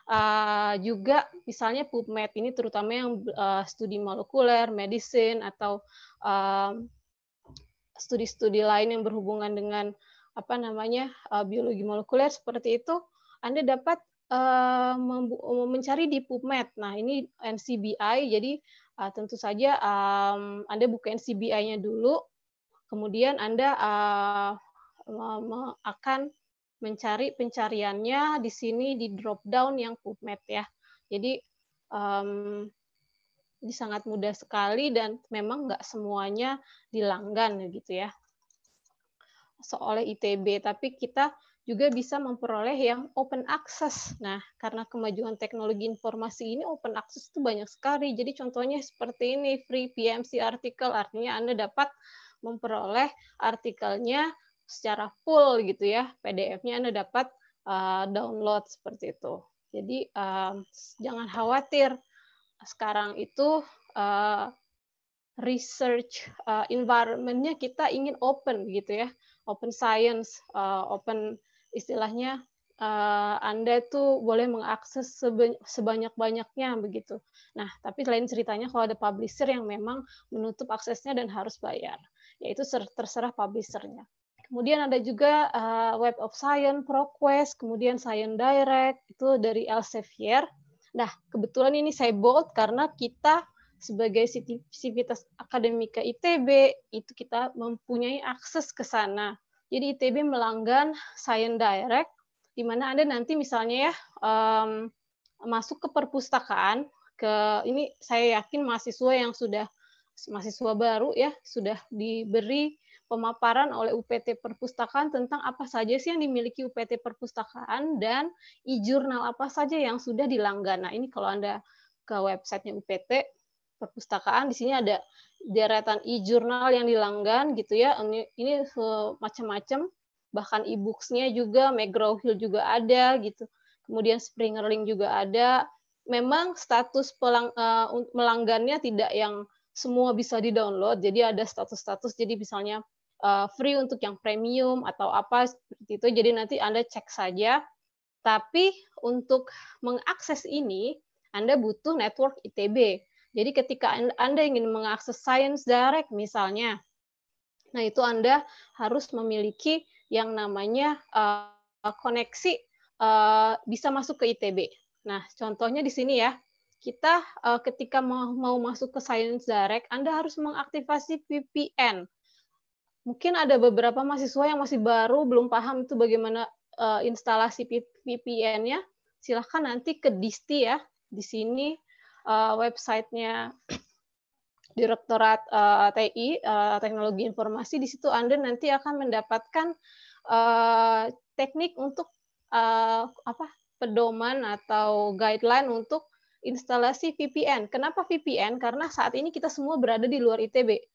[SPEAKER 3] uh, juga misalnya PubMed ini terutama yang uh, studi molekuler, medicine atau uh, studi-studi lain yang berhubungan dengan apa namanya eh, biologi molekuler seperti itu, Anda dapat eh, mencari di PubMed. Nah, ini NCBI, jadi eh, tentu saja Anda buka NCBI-nya dulu, kemudian Anda akan mencari pencariannya di sini di drop down yang PubMed ya. Jadi sangat mudah sekali dan memang nggak semuanya dilanggan gitu ya seoleh ITB tapi kita juga bisa memperoleh yang open access. Nah, karena kemajuan teknologi informasi ini open access itu banyak sekali. Jadi contohnya seperti ini free PMC artikel artinya Anda dapat memperoleh artikelnya secara full gitu ya. PDF-nya Anda dapat uh, download seperti itu. Jadi um, jangan khawatir sekarang itu uh, research uh, environmentnya kita ingin open gitu ya open science uh, open istilahnya uh, anda itu boleh mengakses sebanyak banyaknya begitu nah tapi lain ceritanya kalau ada publisher yang memang menutup aksesnya dan harus bayar yaitu terserah publishernya Kemudian ada juga uh, Web of Science, ProQuest, kemudian Science Direct, itu dari Elsevier. Nah, kebetulan ini saya bold karena kita sebagai sivitas akademika ITB itu kita mempunyai akses ke sana. Jadi ITB melanggan Science Direct, di mana Anda nanti misalnya ya um, masuk ke perpustakaan, ke ini saya yakin mahasiswa yang sudah mahasiswa baru ya sudah diberi pemaparan oleh UPT Perpustakaan tentang apa saja sih yang dimiliki UPT Perpustakaan dan e-jurnal apa saja yang sudah dilanggan. Nah, ini kalau Anda ke websitenya UPT Perpustakaan, di sini ada deretan e-jurnal yang dilanggan gitu ya. Ini, ini macam-macam, bahkan e books juga, McGraw Hill juga ada gitu. Kemudian Springerling juga ada. Memang status pelang, uh, eh, melanggannya tidak yang semua bisa di-download. Jadi ada status-status. Jadi misalnya uh, free untuk yang premium atau apa seperti itu. Jadi nanti Anda cek saja. Tapi untuk mengakses ini, Anda butuh network ITB. Jadi ketika Anda ingin mengakses Science Direct misalnya, nah itu Anda harus memiliki yang namanya uh, koneksi uh, bisa masuk ke ITB. Nah, contohnya di sini ya, kita uh, ketika mau, mau masuk ke Science Direct, Anda harus mengaktifasi VPN mungkin ada beberapa mahasiswa yang masih baru belum paham itu bagaimana uh, instalasi VPN-nya. Silahkan nanti ke Disti ya. Di sini uh, websitenya Direktorat uh, eh, TI uh, Teknologi Informasi. Di situ Anda nanti akan mendapatkan uh, teknik untuk uh, apa pedoman atau guideline untuk instalasi VPN. Kenapa VPN? Karena saat ini kita semua berada di luar ITB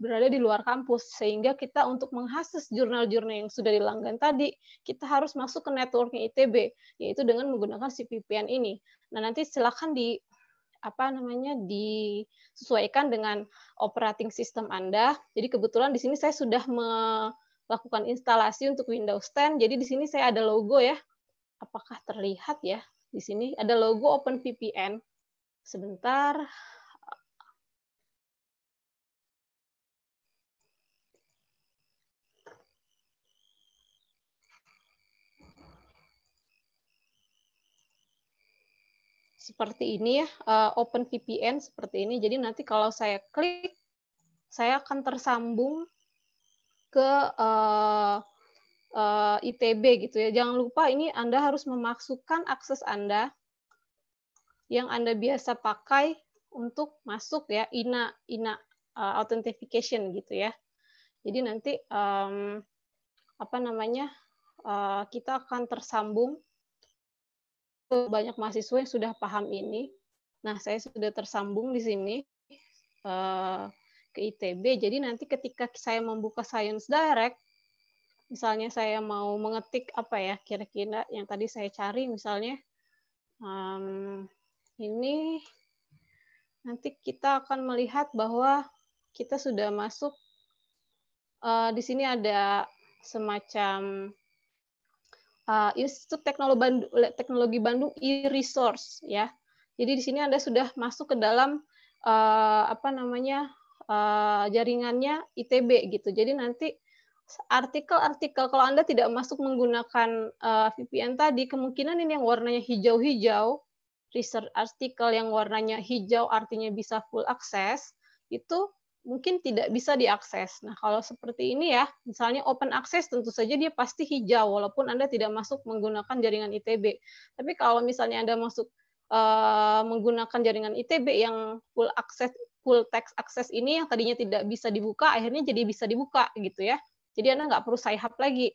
[SPEAKER 3] berada di luar kampus sehingga kita untuk mengakses jurnal-jurnal yang sudah dilanggan tadi kita harus masuk ke networknya ITB yaitu dengan menggunakan vpn ini. Nah nanti silakan di apa namanya disesuaikan dengan operating system Anda. Jadi kebetulan di sini saya sudah melakukan instalasi untuk Windows 10. Jadi di sini saya ada logo ya. Apakah terlihat ya? Di sini ada logo OpenVPN. Sebentar. seperti ini ya, uh, Open VPN seperti ini. Jadi nanti kalau saya klik, saya akan tersambung ke uh, eh, uh, eh, ITB gitu ya. Jangan lupa ini Anda harus memasukkan akses Anda yang Anda biasa pakai untuk masuk ya INA INA uh, authentication gitu ya. Jadi nanti um, apa namanya uh, kita akan tersambung banyak mahasiswa yang sudah paham ini. Nah, saya sudah tersambung di sini uh, ke ITB. Jadi nanti ketika saya membuka Science Direct, misalnya saya mau mengetik apa ya kira-kira yang tadi saya cari, misalnya um, ini nanti kita akan melihat bahwa kita sudah masuk uh, di sini ada semacam uh, Institut Teknologi Bandung, Teknologi Bandung e-resource ya. Jadi di sini Anda sudah masuk ke dalam uh, apa namanya uh, jaringannya ITB gitu. Jadi nanti artikel-artikel kalau Anda tidak masuk menggunakan uh, VPN tadi, kemungkinan ini yang warnanya hijau-hijau, research artikel yang warnanya hijau artinya bisa full akses, itu mungkin tidak bisa diakses. Nah, kalau seperti ini ya, misalnya open access tentu saja dia pasti hijau walaupun Anda tidak masuk menggunakan jaringan ITB. Tapi kalau misalnya Anda masuk uh, menggunakan jaringan ITB yang full access full text access ini yang tadinya tidak bisa dibuka akhirnya jadi bisa dibuka gitu ya. Jadi Anda nggak perlu sign lagi.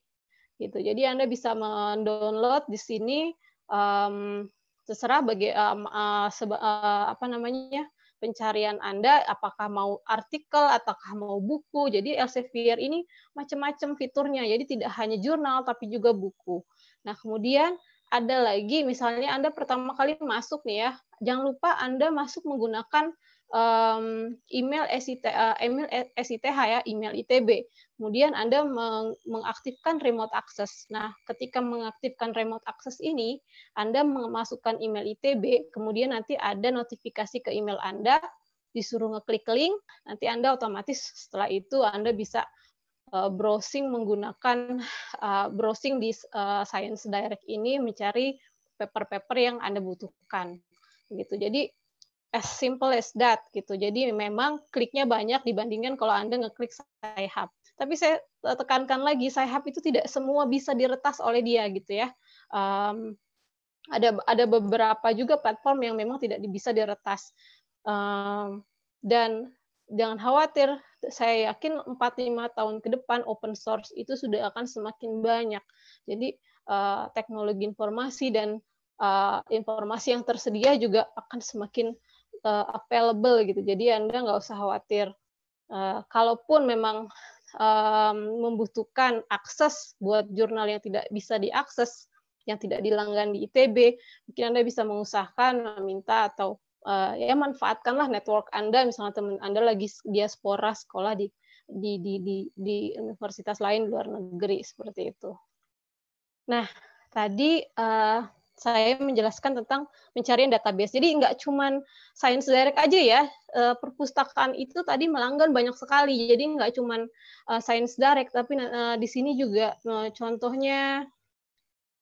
[SPEAKER 3] Gitu. Jadi Anda bisa mendownload di sini um, terserah bagi um, uh, seba, uh, apa namanya pencarian Anda, apakah mau artikel, ataukah mau buku. Jadi Elsevier ini macam-macam fiturnya. Jadi tidak hanya jurnal, tapi juga buku. Nah, kemudian ada lagi misalnya Anda pertama kali masuk nih ya, jangan lupa Anda masuk menggunakan um, email SIT, uh, eh, email SITH ya, email ITB. Kemudian Anda meng mengaktifkan remote access. Nah, ketika mengaktifkan remote access ini, Anda memasukkan email ITB, kemudian nanti ada notifikasi ke email Anda, disuruh ngeklik link, nanti Anda otomatis setelah itu Anda bisa eh, browsing menggunakan eh, browsing di Science Direct ini mencari paper-paper yang Anda butuhkan. Gitu. Jadi as simple as that gitu. Jadi memang kliknya banyak dibandingkan kalau Anda ngeklik saya Tapi saya eh, tekankan lagi, saya itu tidak semua bisa diretas oleh dia gitu ya. Um, ada ada beberapa juga platform yang memang tidak bisa diretas. Um, dan jangan khawatir, saya yakin 4-5 tahun ke depan open source itu sudah akan semakin banyak. Jadi uh, teknologi informasi dan uh, informasi yang tersedia juga akan semakin uh, available gitu. Jadi Anda nggak usah khawatir. Uh, kalaupun memang um, membutuhkan akses buat jurnal yang tidak bisa diakses, yang tidak dilanggan di ITB, mungkin Anda bisa mengusahakan, minta atau uh, ya manfaatkanlah network Anda, misalnya teman Anda lagi diaspora sekolah di di di di, di universitas lain luar negeri seperti itu. Nah, tadi uh, saya menjelaskan tentang pencarian database. Jadi nggak cuman Science Direct aja ya, eh, perpustakaan itu tadi melanggar banyak sekali. Jadi nggak cuman eh, Science Direct, tapi eh, di sini juga contohnya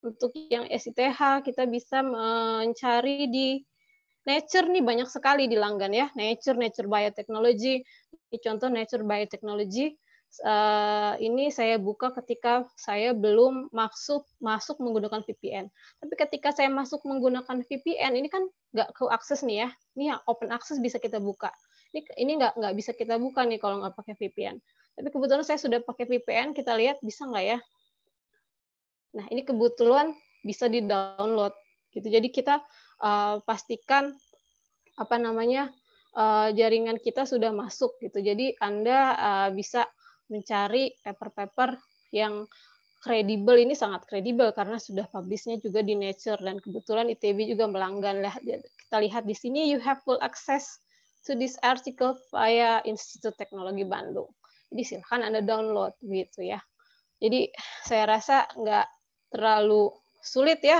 [SPEAKER 3] untuk yang SITH kita bisa mencari di Nature nih banyak sekali di langgan ya, Nature, Nature Biotechnology, ini contoh Nature Biotechnology Eh, ini saya buka ketika saya belum masuk masuk menggunakan VPN. Tapi ketika saya masuk menggunakan VPN, ini kan nggak ke akses nih ya. Ini yang open access bisa kita buka. Ini ini nggak nggak bisa kita buka nih kalau nggak pakai VPN. Tapi kebetulan saya sudah pakai VPN, kita lihat bisa nggak ya. Nah ini kebetulan bisa di download gitu. Jadi kita uh, pastikan apa namanya uh, jaringan kita sudah masuk gitu. Jadi Anda uh, bisa mencari paper-paper yang kredibel ini sangat kredibel karena sudah publishnya juga di Nature dan kebetulan ITB juga melanggan kita lihat di sini you have full access to this article via Institut Teknologi Bandung jadi silahkan anda download gitu ya jadi saya rasa nggak terlalu sulit ya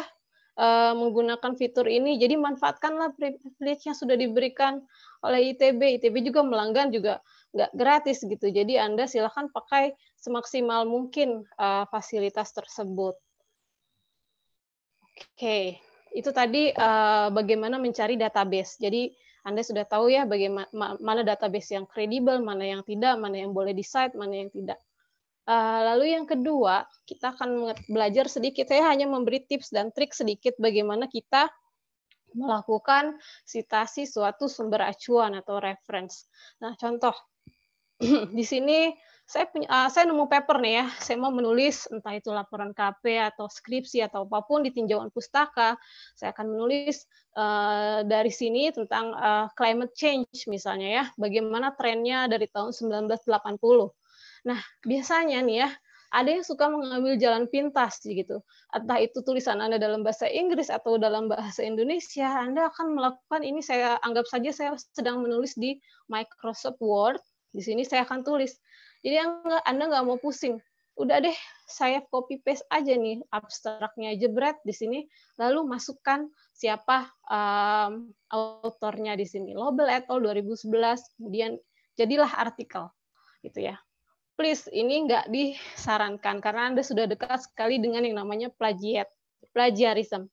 [SPEAKER 3] eh, menggunakan fitur ini jadi manfaatkanlah privilege yang sudah diberikan oleh ITB ITB juga melanggan juga nggak gratis gitu. Jadi Anda silakan pakai semaksimal mungkin uh, fasilitas tersebut. Oke, okay. itu tadi uh, bagaimana mencari database. Jadi Anda sudah tahu ya bagaimana mana database yang kredibel, mana yang tidak, mana yang boleh di site, mana yang tidak. Uh, lalu yang kedua, kita akan belajar sedikit. Saya hanya memberi tips dan trik sedikit bagaimana kita melakukan sitasi suatu sumber acuan atau reference. Nah, contoh di sini saya punya, uh, saya nemu paper nih ya, saya mau menulis entah itu laporan KP atau skripsi atau apapun di tinjauan pustaka, saya akan menulis uh, dari sini tentang uh, climate change misalnya ya, bagaimana trennya dari tahun 1980. Nah biasanya nih ya, ada yang suka mengambil jalan pintas gitu. Entah itu tulisan Anda dalam bahasa Inggris atau dalam bahasa Indonesia, Anda akan melakukan ini saya anggap saja saya sedang menulis di Microsoft Word di sini saya akan tulis. Jadi Anda nggak mau pusing. Udah deh, saya copy paste aja nih abstraknya jebret di sini, lalu masukkan siapa um, autornya di sini. Lobel et al. 2011, kemudian jadilah artikel. Gitu ya. Please, ini nggak disarankan karena Anda sudah dekat sekali dengan yang namanya plagiat, plagiarism.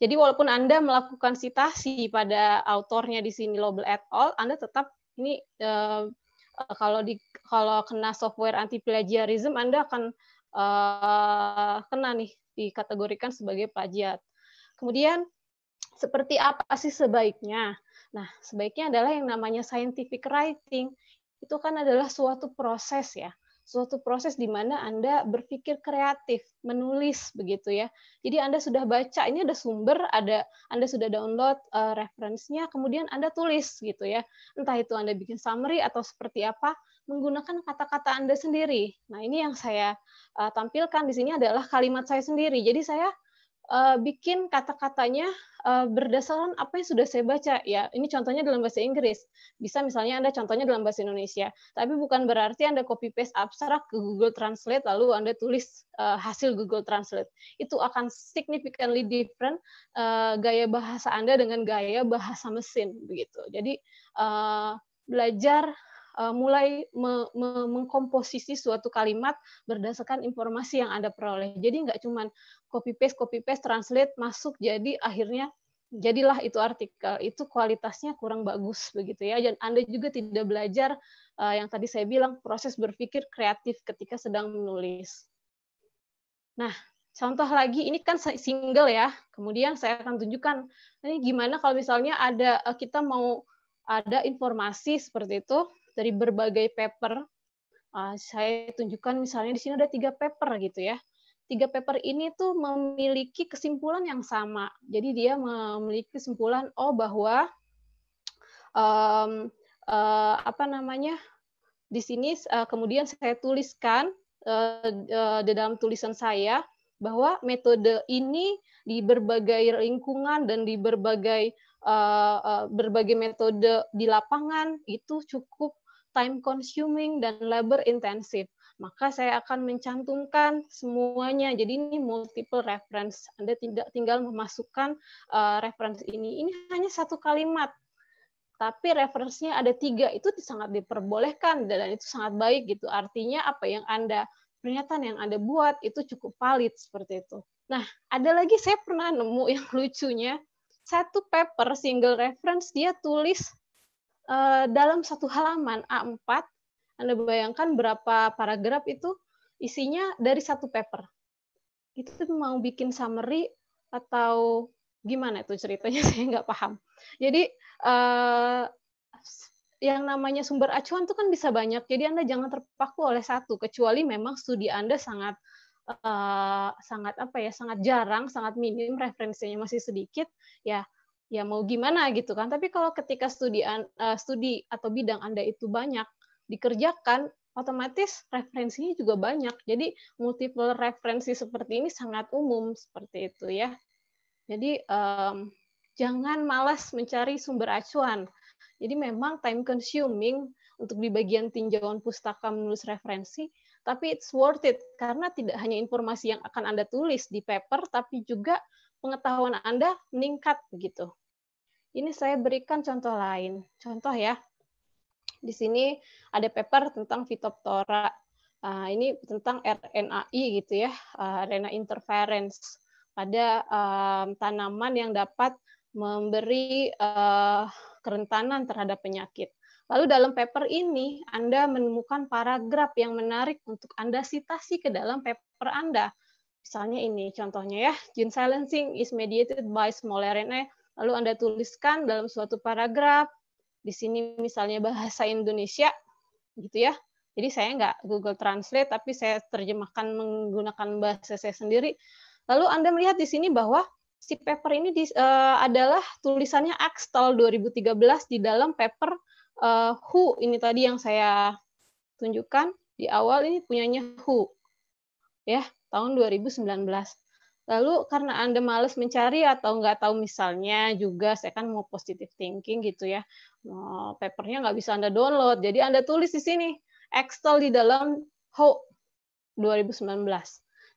[SPEAKER 3] Jadi walaupun Anda melakukan sitasi pada autornya di sini Lobel et al, Anda tetap ini eh, Eh, kalau di kalau kena software anti plagiarism Anda akan uh, kena nih dikategorikan sebagai plagiat. Kemudian seperti apa sih sebaiknya? Nah, sebaiknya adalah yang namanya scientific writing itu kan adalah suatu proses ya suatu proses di mana Anda berpikir kreatif, menulis begitu ya. Jadi Anda sudah baca, ini ada sumber, ada Anda sudah download uh, eh, referensinya, kemudian Anda tulis gitu ya. Entah itu Anda bikin summary atau seperti apa, menggunakan kata-kata Anda sendiri. Nah, ini yang saya uh, tampilkan di sini adalah kalimat saya sendiri. Jadi saya uh, bikin kata-katanya uh, berdasarkan apa yang sudah saya baca ya. Ini contohnya dalam bahasa Inggris. Bisa misalnya Anda contohnya dalam bahasa Indonesia. Tapi bukan berarti Anda copy paste abstrak ke Google Translate lalu Anda tulis uh, hasil Google Translate. Itu akan significantly different uh, gaya bahasa Anda dengan gaya bahasa mesin begitu. Jadi uh, belajar uh, mulai me, me, mengkomposisi suatu kalimat berdasarkan informasi yang Anda peroleh. Jadi nggak cuma copy paste, copy paste, translate, masuk, jadi akhirnya jadilah itu artikel. Itu kualitasnya kurang bagus begitu ya. Dan Anda juga tidak belajar uh, yang tadi saya bilang proses berpikir kreatif ketika sedang menulis. Nah, contoh lagi ini kan single ya. Kemudian saya akan tunjukkan ini gimana kalau misalnya ada eh, kita mau ada informasi seperti itu dari berbagai paper. Uh, saya tunjukkan misalnya di sini ada tiga paper gitu ya. Tiga paper ini tuh memiliki kesimpulan yang sama. Jadi dia memiliki kesimpulan oh bahwa um, uh, apa namanya di sini uh, kemudian saya tuliskan uh, uh, di dalam tulisan saya bahwa metode ini di berbagai lingkungan dan di berbagai uh, berbagai metode di lapangan itu cukup time consuming, dan labor intensive. Maka saya akan mencantumkan semuanya. Jadi ini multiple reference. Anda tidak tinggal memasukkan uh, reference ini. Ini hanya satu kalimat tapi referensinya ada tiga itu sangat diperbolehkan dan itu sangat baik gitu artinya apa yang anda pernyataan yang anda buat itu cukup valid seperti itu nah ada lagi saya pernah nemu yang lucunya satu paper single reference dia tulis Eh, dalam satu halaman A4, Anda bayangkan berapa paragraf itu isinya dari satu paper. Itu mau bikin summary atau gimana itu ceritanya saya nggak paham. Jadi eh, yang namanya sumber acuan itu kan bisa banyak. Jadi Anda jangan terpaku oleh satu kecuali memang studi Anda sangat uh, sangat apa ya, sangat jarang, sangat minim, referensinya masih sedikit, ya ya mau gimana gitu kan. Tapi kalau ketika studi uh, studi atau bidang Anda itu banyak dikerjakan, otomatis referensinya juga banyak. Jadi multiple referensi seperti ini sangat umum seperti itu ya. Jadi um, jangan malas mencari sumber acuan. Jadi memang time consuming untuk di bagian tinjauan pustaka menulis referensi, tapi it's worth it karena tidak hanya informasi yang akan Anda tulis di paper tapi juga pengetahuan Anda meningkat begitu. Ini saya berikan contoh lain. Contoh ya, di sini ada paper tentang fitoptora. Ah, ini tentang RNAi gitu ya, uh, ah, RNA interference pada ah, tanaman yang dapat memberi kerentanan terhadap penyakit. Lalu dalam paper ini Anda menemukan paragraf yang menarik untuk Anda sitasi ke dalam paper Anda. Misalnya ini contohnya ya, gene silencing is mediated by small RNA lalu Anda tuliskan dalam suatu paragraf, di sini misalnya bahasa Indonesia, gitu ya. Jadi saya nggak Google Translate, tapi saya terjemahkan menggunakan bahasa saya sendiri. Lalu Anda melihat di sini bahwa si paper ini di, uh, adalah tulisannya Axtol 2013 di dalam paper uh, Who ini tadi yang saya tunjukkan di awal ini punyanya Who ya tahun 2019. Lalu karena Anda males mencari atau nggak tahu misalnya juga saya kan mau positive thinking gitu ya. Oh, papernya nggak bisa Anda download. Jadi Anda tulis di sini Excel di dalam HO 2019.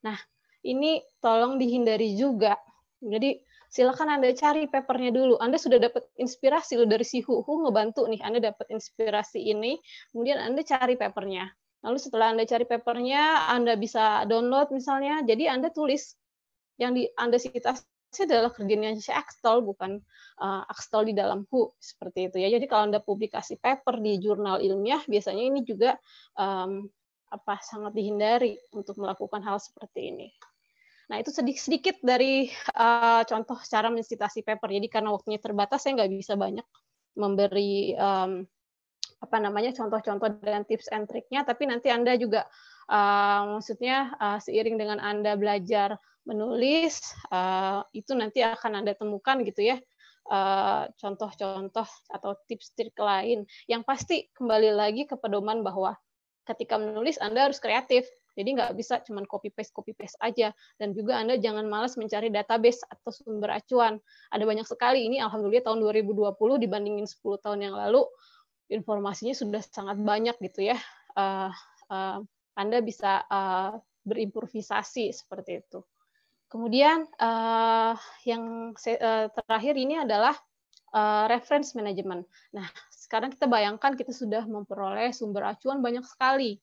[SPEAKER 3] Nah, ini tolong dihindari juga. Jadi silakan Anda cari papernya dulu. Anda sudah dapat inspirasi loh dari si Hu. Hu ngebantu nih, Anda dapat inspirasi ini, kemudian Anda cari papernya. Lalu setelah Anda cari papernya, Anda bisa download misalnya. Jadi Anda tulis yang di undersitasi adalah kerjanya si Axtol bukan uh, Axtol di dalam WHO seperti itu ya. Jadi kalau Anda publikasi paper di jurnal ilmiah biasanya ini juga um, apa sangat dihindari untuk melakukan hal seperti ini. Nah, itu sedikit, sedikit dari uh, contoh cara mensitasi paper. Jadi karena waktunya terbatas saya nggak bisa banyak memberi um, apa namanya contoh-contoh dan tips and triknya tapi nanti Anda juga Uh, maksudnya uh, seiring dengan Anda belajar menulis, uh, itu nanti akan Anda temukan gitu ya contoh-contoh uh, atau tips-tips lain. Yang pasti kembali lagi ke pedoman bahwa ketika menulis Anda harus kreatif. Jadi nggak bisa cuma copy paste copy paste aja dan juga Anda jangan malas mencari database atau sumber acuan. Ada banyak sekali ini alhamdulillah tahun 2020 dibandingin 10 tahun yang lalu informasinya sudah sangat banyak gitu ya. Uh, uh, anda bisa uh, berimprovisasi seperti itu. Kemudian uh, yang uh, terakhir ini adalah uh, reference management. Nah, sekarang kita bayangkan kita sudah memperoleh sumber acuan banyak sekali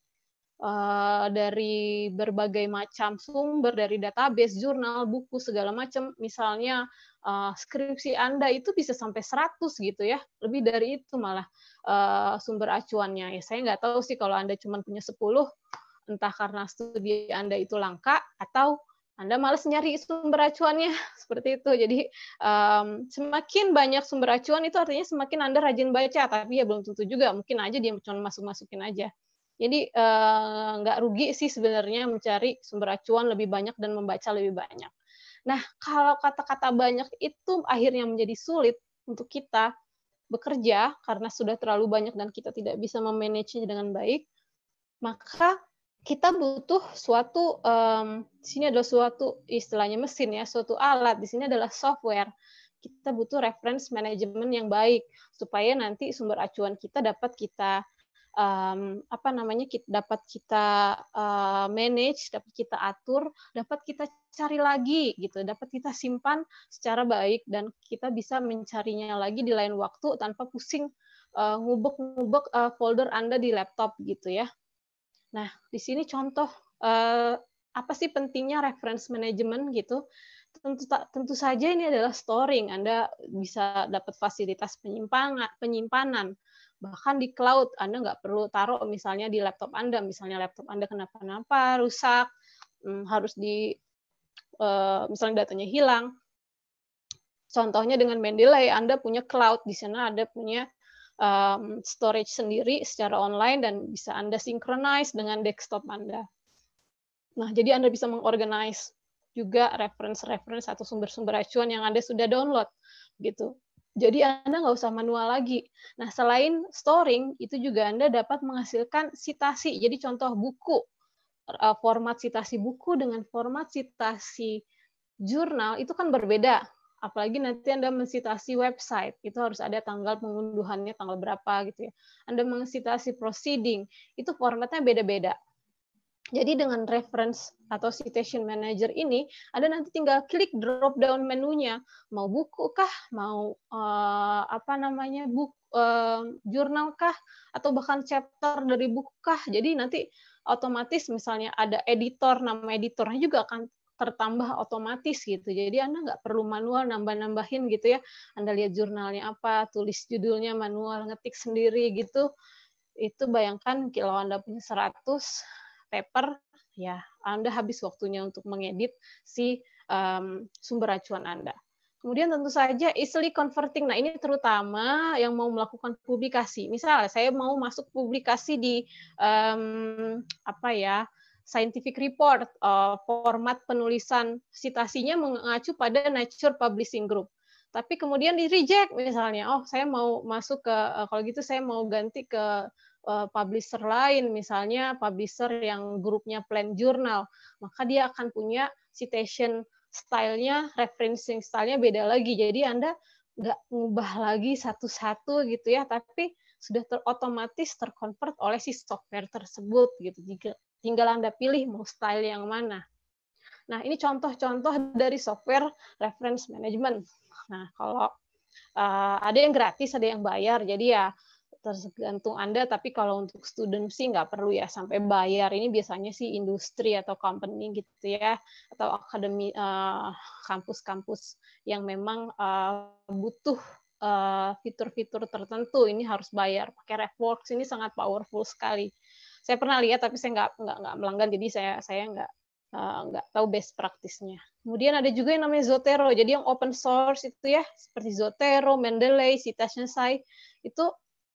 [SPEAKER 3] uh, dari berbagai macam sumber dari database, jurnal, buku segala macam. Misalnya uh, skripsi Anda itu bisa sampai 100 gitu ya, lebih dari itu malah uh, sumber acuannya. Ya saya nggak tahu sih kalau Anda cuma punya 10 entah karena studi Anda itu langka atau anda males nyari sumber acuannya seperti itu. Jadi um, semakin banyak sumber acuan itu artinya semakin Anda rajin baca, tapi ya belum tentu juga. Mungkin aja dia cuma masuk-masukin aja. Jadi eh, nggak uh, rugi sih sebenarnya mencari sumber acuan lebih banyak dan membaca lebih banyak. Nah, kalau kata-kata banyak itu akhirnya menjadi sulit untuk kita bekerja karena sudah terlalu banyak dan kita tidak bisa memanage dengan baik, maka kita butuh suatu um, di sini adalah suatu istilahnya mesin ya, suatu alat. Di sini adalah software kita butuh reference management yang baik supaya nanti sumber acuan kita dapat kita um, apa namanya kita, dapat kita uh, manage, dapat kita atur, dapat kita cari lagi gitu, dapat kita simpan secara baik dan kita bisa mencarinya lagi di lain waktu tanpa pusing uh, ngubek-ngubek uh, folder Anda di laptop gitu ya. Nah, di sini contoh uh, apa sih pentingnya reference management gitu tentu tentu saja ini adalah storing Anda bisa dapat fasilitas penyimpanan penyimpanan bahkan di cloud Anda nggak perlu taruh misalnya di laptop Anda misalnya laptop Anda kenapa-napa rusak hmm, harus di eh, misalnya datanya hilang contohnya dengan Mendeley Anda punya cloud di sana Anda punya storage sendiri secara online dan bisa Anda synchronize dengan desktop Anda nah jadi Anda bisa mengorganize juga reference-reference atau sumber-sumber acuan yang Anda sudah download gitu jadi Anda nggak usah manual lagi. Nah, selain storing, itu juga Anda dapat menghasilkan citasi. Jadi contoh buku, e, format citasi buku dengan format citasi jurnal itu kan berbeda. Apalagi nanti Anda mensitasi website, itu harus ada tanggal pengunduhannya, tanggal berapa gitu ya. Anda mensitasi proceeding, itu formatnya beda-beda. Jadi dengan reference atau citation manager ini, ada nanti tinggal klik drop down menunya, mau buku kah, mau uh, apa namanya buku uh, eh, jurnal kah, atau bahkan chapter dari buku kah. Jadi nanti otomatis misalnya ada editor, nama editornya juga akan tertambah otomatis gitu. Jadi Anda nggak perlu manual nambah-nambahin gitu ya. Anda lihat jurnalnya apa, tulis judulnya manual, ngetik sendiri gitu. Itu bayangkan kalau Anda punya 100, paper, ya Anda habis waktunya untuk mengedit si um, sumber acuan Anda. Kemudian tentu saja easily converting. Nah, ini terutama yang mau melakukan publikasi. Misalnya saya mau masuk publikasi di um, apa ya? scientific report uh, format penulisan citasinya mengacu pada Nature Publishing Group. Tapi kemudian di reject misalnya, oh saya mau masuk ke uh, kalau gitu saya mau ganti ke Eh, publisher lain, misalnya publisher yang grupnya plan jurnal, maka dia akan punya citation stylenya, referencing stylenya beda lagi. Jadi Anda nggak ngubah lagi satu-satu gitu ya, tapi sudah terotomatis terkonvert oleh si software tersebut gitu. Tinggal Anda pilih mau style yang mana. Nah, ini contoh-contoh dari software reference management. Nah, kalau uh, ada yang gratis, ada yang bayar. Jadi ya tergantung Anda, tapi kalau untuk student sih nggak perlu ya sampai bayar. Ini biasanya sih industri atau company gitu ya, atau akademi eh, kampus-kampus uh, yang memang uh, butuh eh, fitur-fitur uh, tertentu. Ini harus bayar. Pakai RefWorks ini sangat powerful sekali. Saya pernah lihat, tapi saya nggak nggak nggak melanggan, jadi saya saya nggak nggak tahu best praktisnya. Kemudian ada juga yang namanya Zotero, jadi yang open source itu ya, seperti Zotero, Mendeley, Citation Sai, itu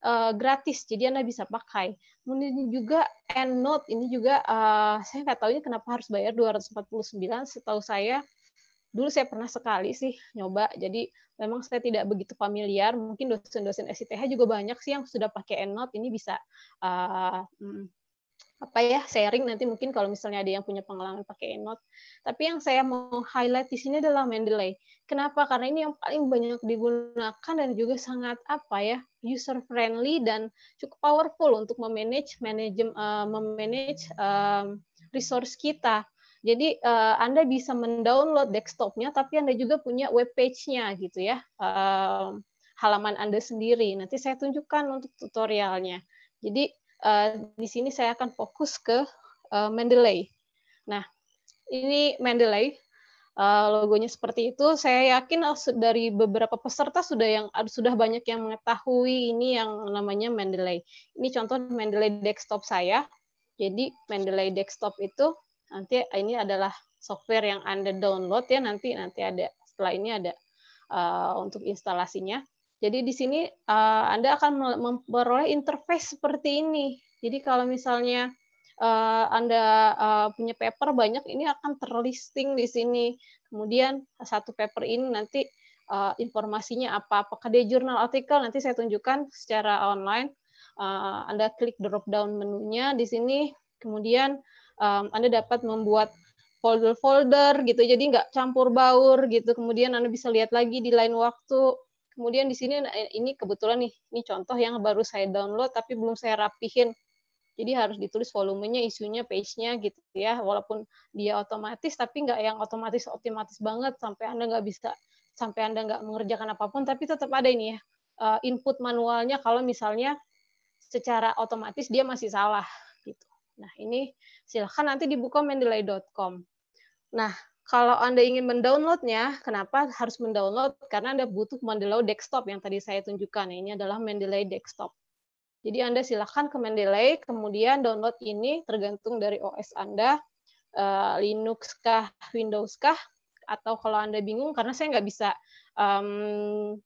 [SPEAKER 3] uh, gratis, jadi Anda bisa pakai. Kemudian juga EndNote, ini juga uh, saya nggak tahu ini kenapa harus bayar 249, setahu saya dulu saya pernah sekali sih nyoba, jadi memang saya tidak begitu familiar, mungkin dosen-dosen SITH juga banyak sih yang sudah pakai EndNote, ini bisa uh, apa ya sharing nanti mungkin kalau misalnya ada yang punya pengalaman pakai Enot. Tapi yang saya mau highlight di sini adalah Mendeley. Kenapa? Karena ini yang paling banyak digunakan dan juga sangat apa ya user friendly dan cukup powerful untuk memanage manage uh, eh, memanage um, resource kita. Jadi uh, Anda bisa mendownload desktopnya, tapi Anda juga punya web page-nya gitu ya, uh, halaman Anda sendiri. Nanti saya tunjukkan untuk tutorialnya. Jadi Eh, di sini saya akan fokus ke uh, Mendeley. Nah, ini Mendeley. Uh, logonya seperti itu. Saya yakin dari beberapa peserta sudah yang sudah banyak yang mengetahui ini yang namanya Mendeley. Ini contoh Mendeley desktop saya. Jadi Mendeley desktop itu nanti ini adalah software yang Anda download ya nanti nanti ada setelah ini ada uh, untuk instalasinya. Jadi di sini uh, Anda akan memperoleh interface seperti ini. Jadi kalau misalnya uh, Anda uh, punya paper banyak, ini akan terlisting di sini. Kemudian satu paper ini nanti uh, informasinya apa. Apakah dia jurnal artikel, nanti saya tunjukkan secara online. Uh, Anda klik drop-down menunya di sini. Kemudian um, Anda dapat membuat folder-folder gitu, jadi nggak campur baur gitu. Kemudian Anda bisa lihat lagi di lain waktu Kemudian di sini eh, ini kebetulan nih, ini contoh yang baru saya download tapi belum saya rapihin. Jadi harus ditulis volumenya, isunya, page-nya gitu ya. Walaupun dia otomatis, tapi nggak yang otomatis otomatis banget sampai anda nggak bisa, sampai anda nggak mengerjakan apapun. Tapi tetap ada ini ya eh, input manualnya kalau misalnya secara otomatis dia masih salah gitu. Nah ini silahkan nanti dibuka mendeley.com. Nah kalau Anda ingin mendownloadnya, kenapa harus mendownload? Karena Anda butuh Mendeley Desktop yang tadi saya tunjukkan. Ini adalah Mendeley Desktop. Jadi Anda silakan ke Mendeley, kemudian download ini tergantung dari OS Anda, eh, Linux kah, Windows kah, atau kalau Anda bingung karena saya nggak bisa um,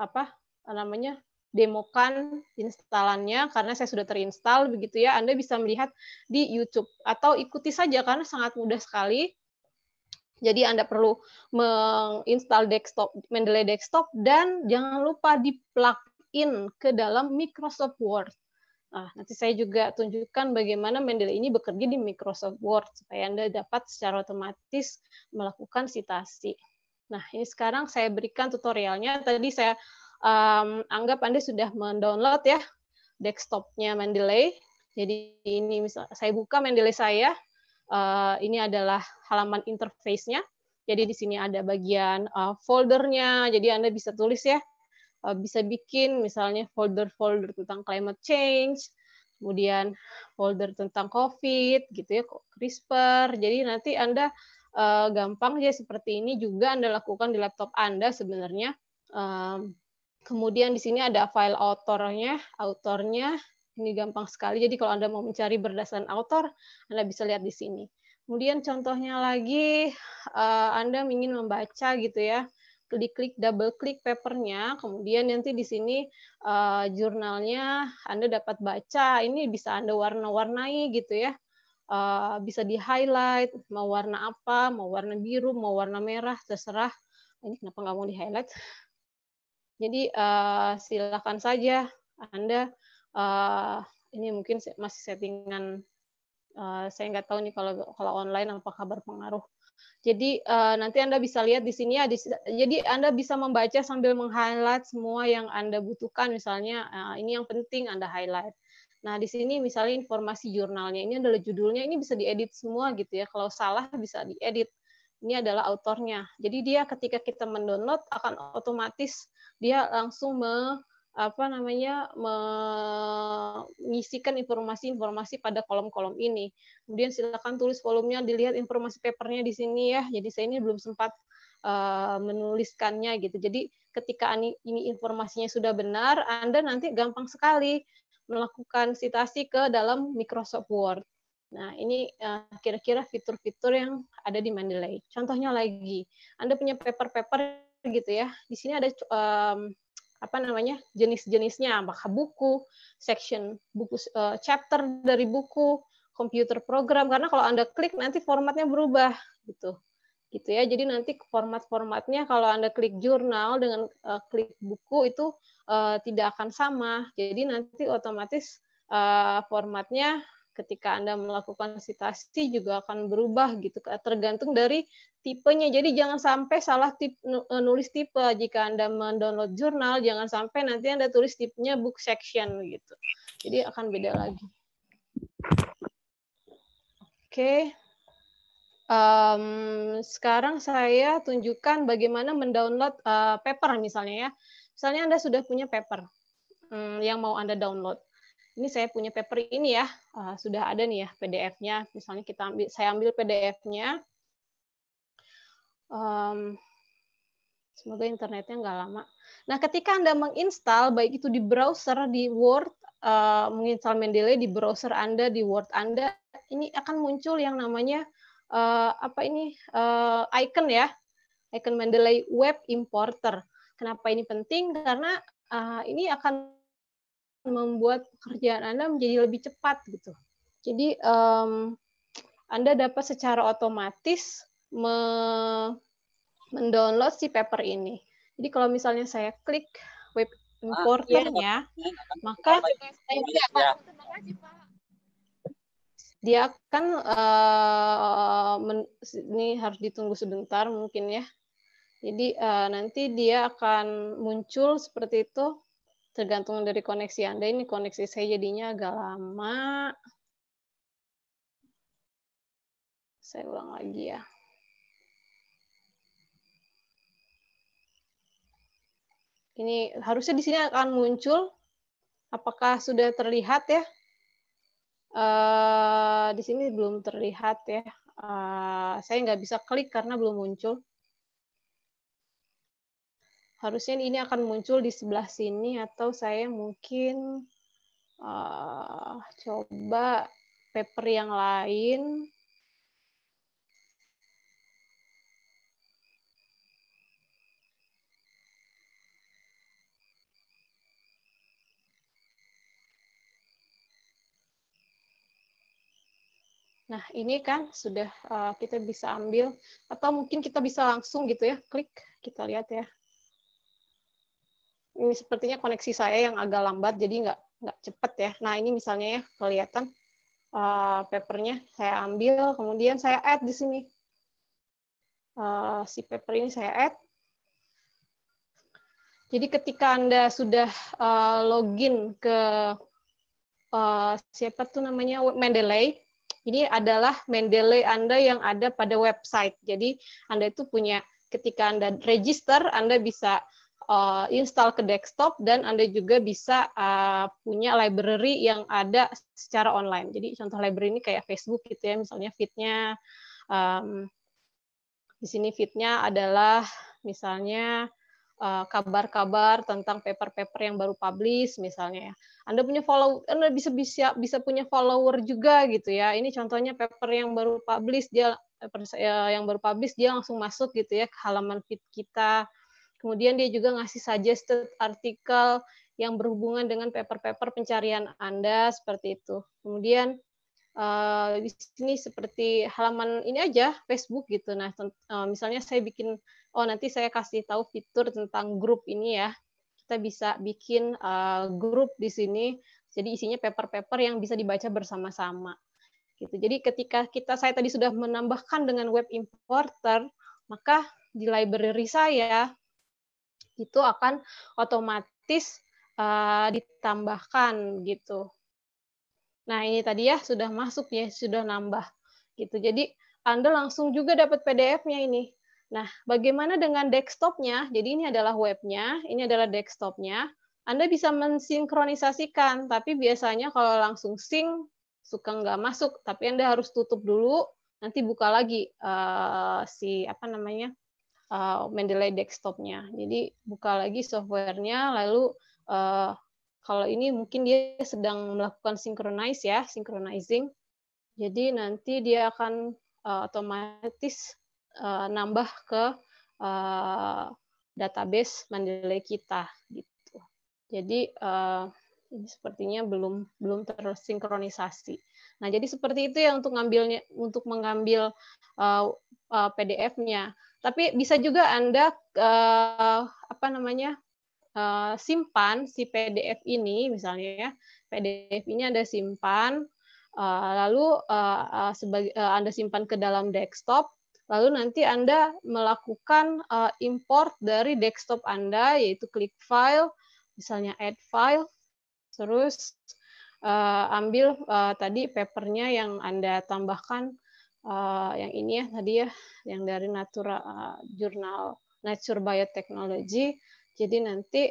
[SPEAKER 3] apa namanya demokan instalannya karena saya sudah terinstall begitu ya Anda bisa melihat di YouTube atau ikuti saja karena sangat mudah sekali jadi Anda perlu menginstal desktop, Mendeley desktop dan jangan lupa di-plug-in ke dalam Microsoft Word. Nah, nanti saya juga tunjukkan bagaimana Mendeley ini bekerja di Microsoft Word supaya Anda dapat secara otomatis melakukan sitasi. Nah, ini sekarang saya berikan tutorialnya. Tadi saya um, anggap Anda sudah mendownload ya desktopnya Mendeley. Jadi ini misal saya buka Mendeley saya, Eh, ini adalah halaman interface-nya. Jadi di sini ada bagian eh, foldernya. Jadi Anda bisa tulis ya, eh, bisa bikin misalnya folder-folder tentang climate change, kemudian folder tentang COVID, gitu ya, CRISPR. Jadi nanti Anda gampang ya seperti ini juga Anda lakukan di laptop Anda sebenarnya. kemudian di sini ada file autornya, autornya ini gampang sekali. Jadi kalau Anda mau mencari berdasarkan author, Anda bisa lihat di sini. Kemudian contohnya lagi, eh, Anda ingin membaca gitu ya, klik-klik, double-klik papernya, kemudian nanti di sini eh, jurnalnya Anda dapat baca, ini bisa Anda warna-warnai gitu ya, eh, bisa di-highlight, mau warna apa, mau warna biru, mau warna merah, terserah. Ini kenapa nggak mau di-highlight? Jadi silakan saja Anda uh, ini mungkin masih settingan uh, saya nggak tahu nih kalau kalau online kabar pengaruh. Jadi uh, nanti Anda bisa lihat di sini ya. Di, jadi Anda bisa membaca sambil meng-highlight semua yang Anda butuhkan. Misalnya uh, ini yang penting Anda highlight. Nah, di sini misalnya informasi jurnalnya ini adalah judulnya ini bisa diedit semua gitu ya. Kalau salah bisa diedit. Ini adalah autornya. Jadi dia ketika kita mendownload akan otomatis dia langsung me apa namanya mengisikan informasi-informasi pada kolom-kolom ini. Kemudian silakan tulis volumenya, dilihat informasi papernya di sini ya. Jadi saya ini belum sempat eh, menuliskannya gitu. Jadi ketika ini informasinya sudah benar, Anda nanti gampang sekali melakukan citasi ke dalam Microsoft Word. Nah, ini eh, kira-kira fitur-fitur yang ada di Mendeley. Contohnya lagi, Anda punya paper-paper gitu ya. Di sini ada eh, apa namanya jenis-jenisnya apakah buku section buku uh, chapter dari buku komputer program karena kalau anda klik nanti formatnya berubah gitu gitu ya jadi nanti format-formatnya kalau anda klik jurnal dengan uh, klik buku itu uh, tidak akan sama jadi nanti otomatis uh, formatnya ketika Anda melakukan sitasi juga akan berubah gitu tergantung dari tipenya. Jadi jangan sampai salah tip, eh, nulis tipe. Jika Anda mendownload jurnal jangan sampai nanti Anda tulis tipenya book section gitu. Jadi akan beda lagi. Oke. Okay. Um, sekarang saya tunjukkan bagaimana mendownload uh, paper misalnya ya. Misalnya Anda sudah punya paper um, yang mau Anda download ini saya punya paper ini ya, eh, sudah ada nih ya PDF-nya. Misalnya kita ambil, saya ambil PDF-nya. Um, semoga internetnya nggak lama. Nah, ketika Anda menginstal, baik itu di browser, di Word, uh, menginstal Mendeley di browser Anda, di Word Anda, ini akan muncul yang namanya uh, apa ini uh, icon ya, icon Mendeley Web Importer. Kenapa ini penting? Karena uh, ini akan membuat pekerjaan Anda menjadi lebih cepat gitu. Jadi um, Anda dapat secara otomatis me mendownload si paper ini. Jadi kalau misalnya saya klik web importernya, ah, iya, ya, iya. maka iya, dia akan uh, ini harus ditunggu sebentar mungkin ya. Jadi uh, nanti dia akan muncul seperti itu tergantung dari koneksi Anda. Ini koneksi saya jadinya agak lama. Saya ulang lagi ya. Ini harusnya di sini akan muncul. Apakah sudah terlihat ya? Uh, di sini belum terlihat ya. Uh, saya nggak bisa klik karena belum muncul harusnya ini akan muncul di sebelah sini atau saya mungkin uh, coba paper yang lain Nah, ini kan sudah eh, kita bisa ambil atau mungkin kita bisa langsung gitu ya, klik kita lihat ya ini sepertinya koneksi saya yang agak lambat jadi nggak nggak cepet ya nah ini misalnya ya kelihatan uh, papernya saya ambil kemudian saya add di sini uh, si paper ini saya add jadi ketika anda sudah uh, login ke uh, siapa tuh namanya Mendeley ini adalah Mendeley Anda yang ada pada website. Jadi Anda itu punya ketika Anda register Anda bisa uh, install ke desktop dan Anda juga bisa uh, punya library yang ada secara online. Jadi contoh library ini kayak Facebook gitu ya, misalnya fitnya um, di sini fitnya adalah misalnya eh, kabar-kabar uh, tentang paper-paper yang baru publish misalnya ya. Anda punya follow Anda bisa bisa bisa punya follower juga gitu ya. Ini contohnya paper yang baru publish dia yang baru publish dia langsung masuk gitu ya ke halaman feed kita Kemudian dia juga ngasih suggested artikel yang berhubungan dengan paper-paper pencarian Anda seperti itu. Kemudian eh, di sini seperti halaman ini aja Facebook gitu. Nah, eh, misalnya saya bikin oh nanti saya kasih tahu fitur tentang grup ini ya. Kita bisa bikin eh, grup di sini. Jadi isinya paper-paper yang bisa dibaca bersama-sama. Gitu. Jadi ketika kita saya tadi sudah menambahkan dengan web importer, maka di library saya itu akan otomatis uh, ditambahkan gitu. Nah, ini tadi ya sudah masuk ya, sudah nambah gitu. Jadi Anda langsung juga dapat PDF-nya ini. Nah, bagaimana dengan desktopnya? Jadi ini adalah webnya, ini adalah desktopnya. Anda bisa mensinkronisasikan, tapi biasanya kalau langsung sync suka nggak masuk, tapi Anda harus tutup dulu, nanti buka lagi uh, si apa namanya uh, Mendeley desktopnya. Jadi buka lagi softwarenya, lalu uh, kalau ini mungkin dia sedang melakukan synchronize ya, synchronizing. Jadi nanti dia akan uh, otomatis uh, nambah ke uh, database Mendeley kita gitu. Jadi uh, ini sepertinya belum belum tersinkronisasi. Nah, jadi seperti itu ya untuk ngambilnya untuk mengambil uh, uh, PDF-nya. Tapi bisa juga Anda uh, apa namanya? Uh, simpan si PDF ini misalnya ya. PDF ini Anda simpan uh, lalu uh, sebagai uh, Anda simpan ke dalam desktop lalu nanti Anda melakukan uh, import dari desktop Anda yaitu klik file misalnya add file terus uh, ambil uh, tadi papernya yang Anda tambahkan uh, yang ini ya tadi ya yang dari Natura uh, eh, Jurnal Nature Biotechnology. Jadi nanti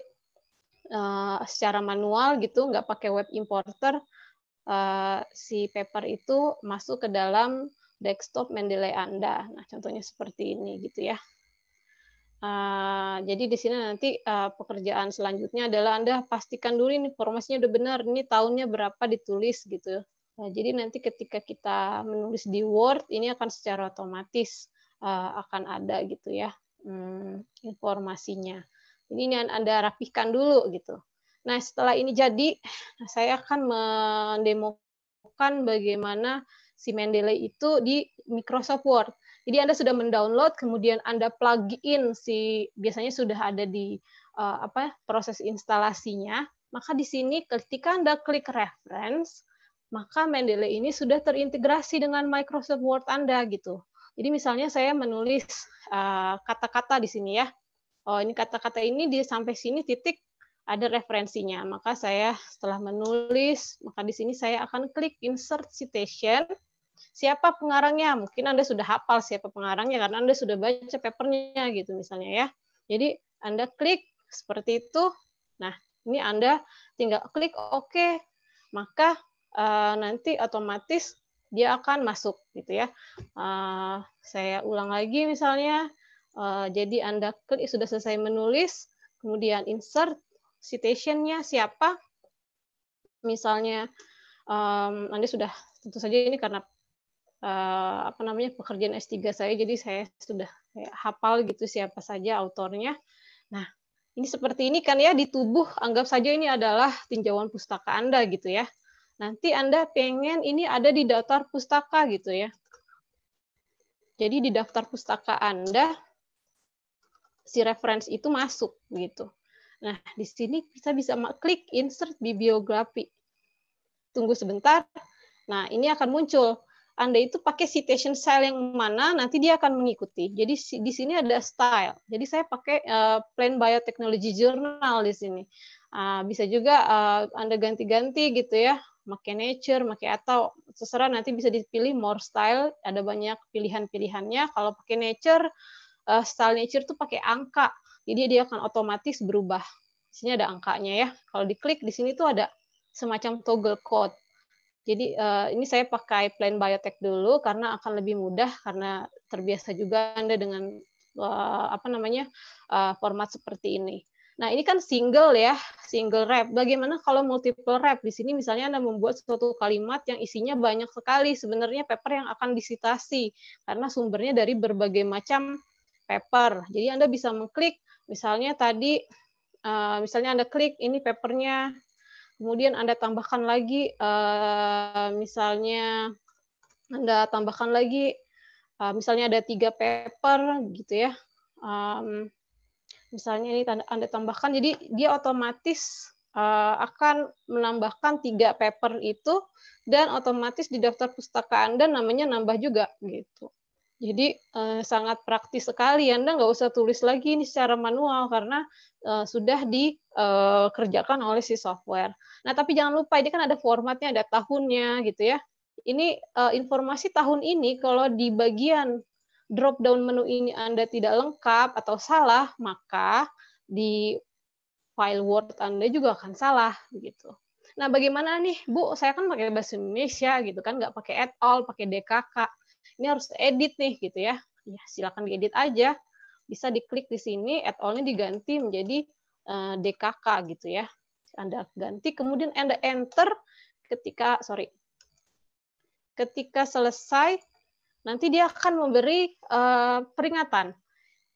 [SPEAKER 3] uh, secara manual gitu nggak pakai web importer uh, si paper itu masuk ke dalam desktop Mendeley Anda. Nah contohnya seperti ini gitu ya. Uh, jadi di sini nanti uh, pekerjaan selanjutnya adalah Anda pastikan dulu ini informasinya udah benar, ini tahunnya berapa ditulis gitu. Nah, jadi nanti ketika kita menulis di Word ini akan secara otomatis uh, akan ada gitu ya hmm, informasinya. Ini ini Anda rapihkan dulu gitu. Nah, setelah ini jadi, saya akan mendemokan bagaimana si Mendeley itu di Microsoft Word. Jadi Anda sudah mendownload, kemudian Anda plug-in si biasanya sudah ada di uh, apa proses instalasinya. Maka di sini ketika Anda klik reference, maka Mendeley ini sudah terintegrasi dengan Microsoft Word Anda gitu. Jadi misalnya saya menulis eh, kata-kata uh, di sini ya. Oh, ini kata-kata ini di sampai sini titik ada referensinya. Maka saya setelah menulis, maka di sini saya akan klik insert citation. Siapa pengarangnya? Mungkin Anda sudah hafal siapa pengarangnya karena Anda sudah baca papernya gitu misalnya ya. Jadi Anda klik seperti itu. Nah, ini Anda tinggal klik OK. Maka Eh, nanti otomatis dia akan masuk gitu ya. Eh, saya ulang lagi misalnya, eh, jadi Anda klik sudah selesai menulis, kemudian insert citation-nya siapa, misalnya um, Anda sudah tentu saja ini karena apa namanya pekerjaan S3 saya, jadi saya sudah hafal gitu siapa saja autornya. Nah, ini seperti ini kan ya di tubuh, anggap saja ini adalah tinjauan pustaka Anda gitu ya. Nanti Anda pengen ini ada di daftar pustaka gitu ya. Jadi di daftar pustaka Anda si reference itu masuk gitu. Nah, di sini kita bisa klik insert bibliografi. Tunggu sebentar. Nah, ini akan muncul anda itu pakai citation style yang mana, nanti dia akan mengikuti. Jadi di sini ada style. Jadi saya pakai uh, Plain Biotechnology Journal di sini. Uh, bisa juga uh, Anda ganti-ganti gitu ya pakai nature, pakai atau seserah nanti bisa dipilih more style, ada banyak pilihan-pilihannya. Kalau pakai nature, uh, style nature tuh pakai angka. Jadi dia akan otomatis berubah. Di sini ada angkanya ya. Kalau diklik di sini tuh ada semacam toggle code. Jadi uh, ini saya pakai plan biotech dulu karena akan lebih mudah karena terbiasa juga Anda dengan uh, apa namanya uh, format seperti ini. Nah, ini kan single ya, single rap. Bagaimana kalau multiple rap? Di sini misalnya Anda membuat suatu kalimat yang isinya banyak sekali sebenarnya paper yang akan disitasi karena sumbernya dari berbagai macam paper. Jadi Anda bisa mengklik misalnya tadi eh, misalnya Anda klik ini papernya kemudian Anda tambahkan lagi eh, misalnya Anda tambahkan lagi eh, misalnya ada tiga paper gitu ya misalnya ini tanda, anda tambahkan jadi dia otomatis uh, akan menambahkan tiga paper itu dan otomatis di daftar pustaka anda namanya nambah juga gitu jadi uh, sangat praktis sekali. Anda nggak usah tulis lagi ini secara manual karena uh, sudah dikerjakan uh, oleh si software. Nah, tapi jangan lupa ini kan ada formatnya, ada tahunnya gitu ya. Ini uh, informasi tahun ini kalau di bagian drop down menu ini Anda tidak lengkap atau salah, maka di file Word Anda juga akan salah gitu. Nah, bagaimana nih, Bu? Saya kan pakai bahasa Indonesia gitu kan, nggak pakai Add all, pakai DKK. Ini harus edit nih gitu ya. Ya, silakan diedit aja. Bisa diklik di sini, Add all-nya diganti menjadi uh, eh, DKK gitu ya. Anda ganti, kemudian Anda enter ketika sorry. Ketika selesai nanti dia akan memberi uh, peringatan.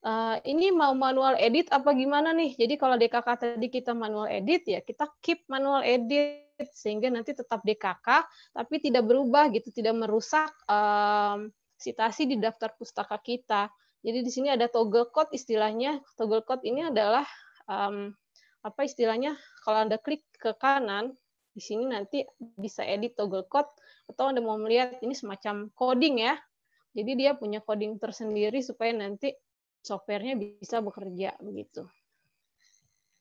[SPEAKER 3] Uh, ini mau manual edit apa gimana nih? Jadi kalau DKK tadi kita manual edit ya kita keep manual edit sehingga nanti tetap DKK tapi tidak berubah gitu, tidak merusak um, eh, sitasi di daftar pustaka kita. Jadi di sini ada toggle code istilahnya. Toggle code ini adalah um, apa istilahnya? Kalau Anda klik ke kanan di sini nanti bisa edit toggle code atau Anda mau melihat ini semacam coding ya. Jadi dia punya coding tersendiri supaya nanti softwarenya bisa bekerja begitu.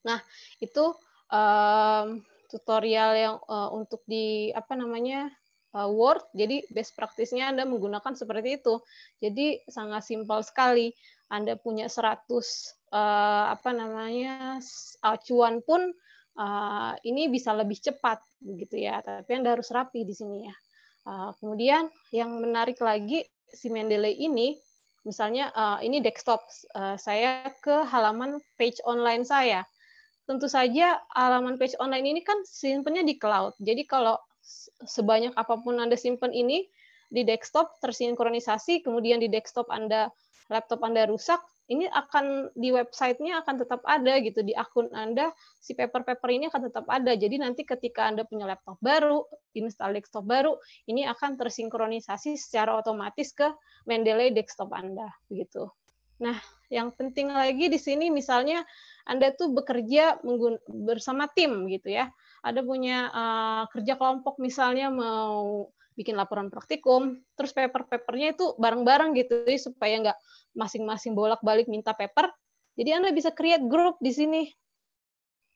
[SPEAKER 3] Nah, itu um, tutorial yang uh, untuk di apa namanya uh, Word. Jadi best practice-nya Anda menggunakan seperti itu. Jadi sangat simpel sekali. Anda punya 100 uh, apa namanya acuan pun uh, ini bisa lebih cepat begitu ya. Tapi Anda harus rapi di sini ya. Uh, kemudian yang menarik lagi si Mendeley ini, misalnya uh, ini desktop uh, saya ke halaman page online saya. Tentu saja halaman page online ini kan simpannya di cloud. Jadi kalau sebanyak apapun Anda simpen ini di desktop tersinkronisasi, kemudian di desktop Anda laptop Anda rusak, ini akan di websitenya akan tetap ada gitu di akun Anda si paper-paper ini akan tetap ada jadi nanti ketika Anda punya laptop baru install desktop baru ini akan tersinkronisasi secara otomatis ke Mendeley desktop Anda begitu nah yang penting lagi di sini misalnya Anda tuh bekerja bersama tim gitu ya Ada punya uh, kerja kelompok misalnya mau bikin laporan praktikum, terus paper-papernya itu bareng-bareng gitu, supaya nggak masing-masing bolak-balik minta paper. Jadi Anda bisa create group di sini.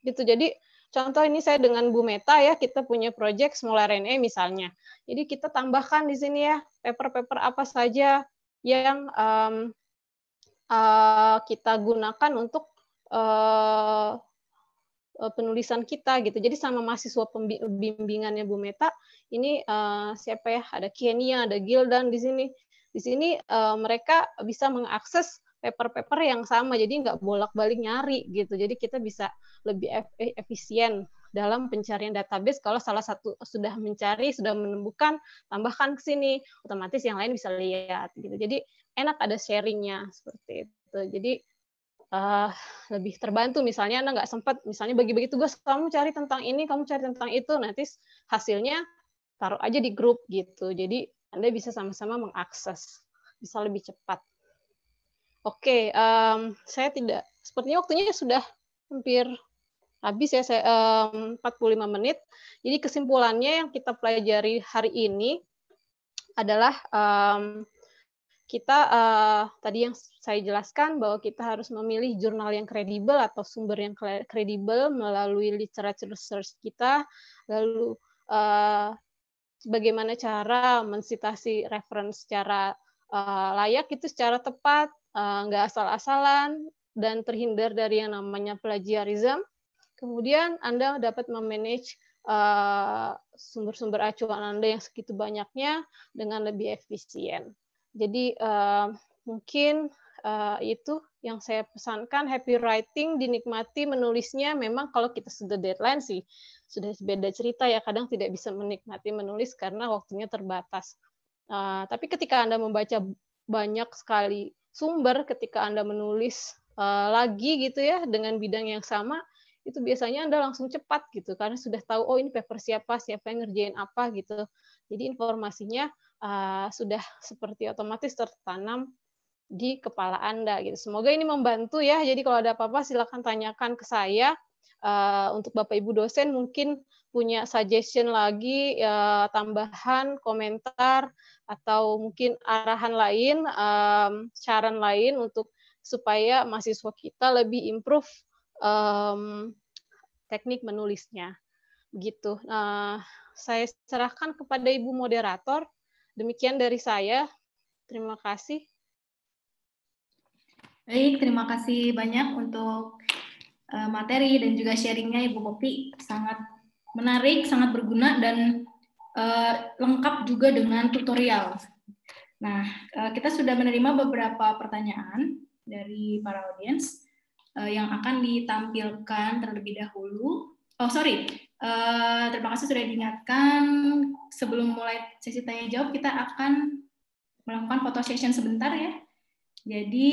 [SPEAKER 3] Gitu. Jadi contoh ini saya dengan Bu Meta ya, kita punya project small RNA e misalnya. Jadi kita tambahkan di sini ya paper-paper apa saja yang um, uh, kita gunakan untuk uh, Eh, penulisan kita gitu. Jadi sama mahasiswa pembimbingannya Bu Meta ini uh, siapa ya? Ada Kenia, ada Gildan di sini. Di sini uh, mereka bisa mengakses paper-paper yang sama. Jadi nggak bolak-balik nyari gitu. Jadi kita bisa lebih efisien dalam pencarian database kalau salah satu sudah mencari sudah menemukan tambahkan ke sini otomatis yang lain bisa lihat gitu jadi enak ada sharingnya seperti itu jadi uh, lebih terbantu misalnya anda nggak sempat misalnya bagi-bagi tugas kamu cari tentang ini kamu cari tentang itu nah, nanti hasilnya taruh aja di grup gitu jadi anda bisa sama-sama mengakses bisa lebih cepat oke okay, um, saya tidak sepertinya waktunya sudah hampir habis ya saya um, 45 menit jadi kesimpulannya yang kita pelajari hari ini adalah um, kita uh, tadi yang saya jelaskan bahwa kita harus memilih jurnal yang kredibel atau sumber yang kredibel melalui literature search kita lalu uh, bagaimana cara mensitasi reference secara uh, layak itu secara tepat uh, nggak asal-asalan dan terhindar dari yang namanya plagiarism kemudian anda dapat memanage sumber-sumber uh, acuan anda yang segitu banyaknya dengan lebih efisien. Jadi uh, mungkin uh, itu yang saya pesankan happy writing dinikmati menulisnya memang kalau kita sudah deadline sih sudah beda cerita ya kadang tidak bisa menikmati menulis karena waktunya terbatas. Uh, tapi ketika Anda membaca banyak sekali sumber ketika Anda menulis uh, lagi gitu ya dengan bidang yang sama itu biasanya Anda langsung cepat gitu karena sudah tahu oh ini paper siapa, siapa yang ngerjain apa gitu. Jadi informasinya Eh, sudah seperti otomatis tertanam di kepala Anda gitu. Semoga ini membantu ya. Jadi kalau ada apa-apa silakan tanyakan ke saya. Eh, untuk Bapak Ibu dosen mungkin punya suggestion lagi eh, tambahan, komentar atau mungkin arahan lain, saran lain untuk supaya mahasiswa kita lebih improve teknik menulisnya. Begitu. Nah, saya serahkan kepada Ibu moderator. Demikian dari saya. Terima kasih.
[SPEAKER 1] Baik, terima kasih banyak untuk eh, materi dan juga sharingnya Ibu Kopi. Sangat menarik, sangat berguna, dan uh, lengkap juga dengan tutorial. Nah, uh, kita sudah menerima beberapa pertanyaan dari para audiens yang akan ditampilkan terlebih dahulu. Oh, sorry. Eh, terima kasih sudah diingatkan. Sebelum mulai sesi tanya jawab, kita akan melakukan foto session sebentar ya. Jadi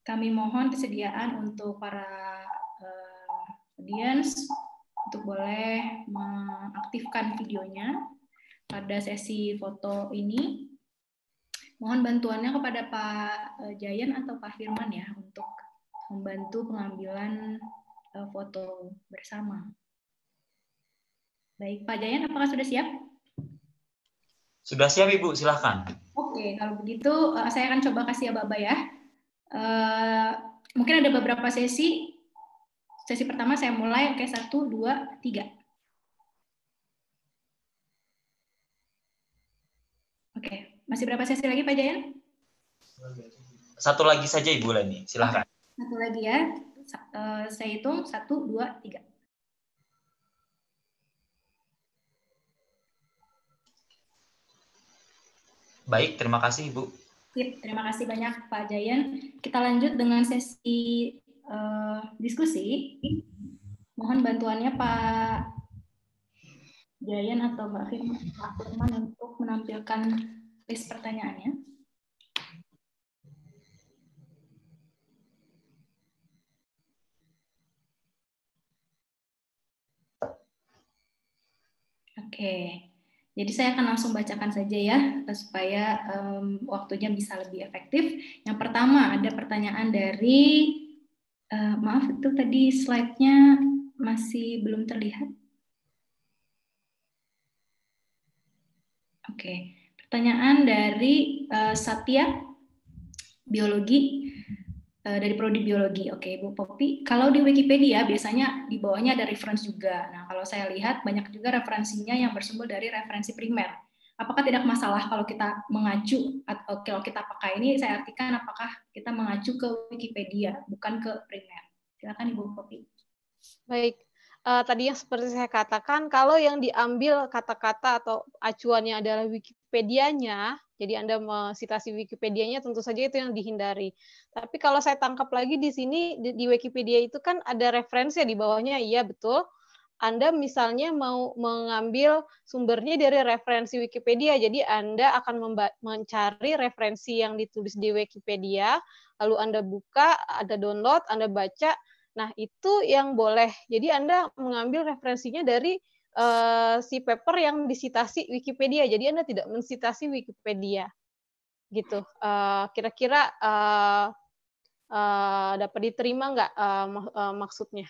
[SPEAKER 1] kami mohon kesediaan untuk para uh, audience untuk boleh mengaktifkan videonya pada sesi foto ini. Mohon bantuannya kepada Pak eh, Jayan atau Pak Firman ya untuk membantu pengambilan foto bersama. Baik, Pak Jayan, apakah sudah siap?
[SPEAKER 2] Sudah siap, Ibu. Silahkan.
[SPEAKER 1] Oke, kalau begitu eh, saya akan coba kasih ya, Bapak ya. Eh, mungkin ada beberapa sesi. Sesi pertama saya mulai. Oke, satu, dua, tiga. Oke, masih berapa sesi lagi, Pak Jayan?
[SPEAKER 3] Satu lagi saja, Ibu Leni. Silahkan.
[SPEAKER 1] Satu lagi ya. Eh, saya hitung. Satu, dua, tiga. Baik, terima kasih Ibu. terima kasih banyak Pak Jayan. Kita lanjut dengan sesi uh, diskusi. Mohon bantuannya Pak Jayan atau Mbak Firman untuk menampilkan list pertanyaannya. Oke. Okay. Jadi saya akan langsung bacakan saja ya eh, supaya um, waktunya bisa lebih efektif. Yang pertama ada pertanyaan dari uh, maaf itu tadi slide-nya masih belum terlihat. Oke, pertanyaan dari uh, Satya biologi Eh, dari prodi biologi. Oke, Bu Popi. Kalau di Wikipedia biasanya di bawahnya ada reference juga. Nah, kalau saya lihat banyak juga referensinya yang bersumber dari referensi primer. Apakah tidak masalah kalau kita mengacu atau eh, kalau kita pakai ini saya artikan apakah
[SPEAKER 3] kita mengacu ke Wikipedia bukan ke primer. Silakan Ibu Popi. Baik. Uh, tadi yang seperti saya katakan, kalau yang diambil kata-kata atau acuannya adalah Wikipedia-nya, jadi Anda citasi Wikipedia-nya tentu saja itu yang dihindari. Tapi kalau saya tangkap lagi di sini di, Wikipedia itu kan ada referensi di bawahnya, iya betul. Anda misalnya mau mengambil sumbernya dari referensi Wikipedia, jadi Anda akan mencari referensi yang ditulis di Wikipedia, lalu Anda buka, ada download, Anda baca. Nah, itu yang boleh. Jadi Anda mengambil referensinya dari Eh, si paper yang disitasi Wikipedia. Jadi Anda tidak mensitasi Wikipedia. Gitu. Eh, kira-kira uh, uh, dapat diterima nggak uh, uh, maksudnya?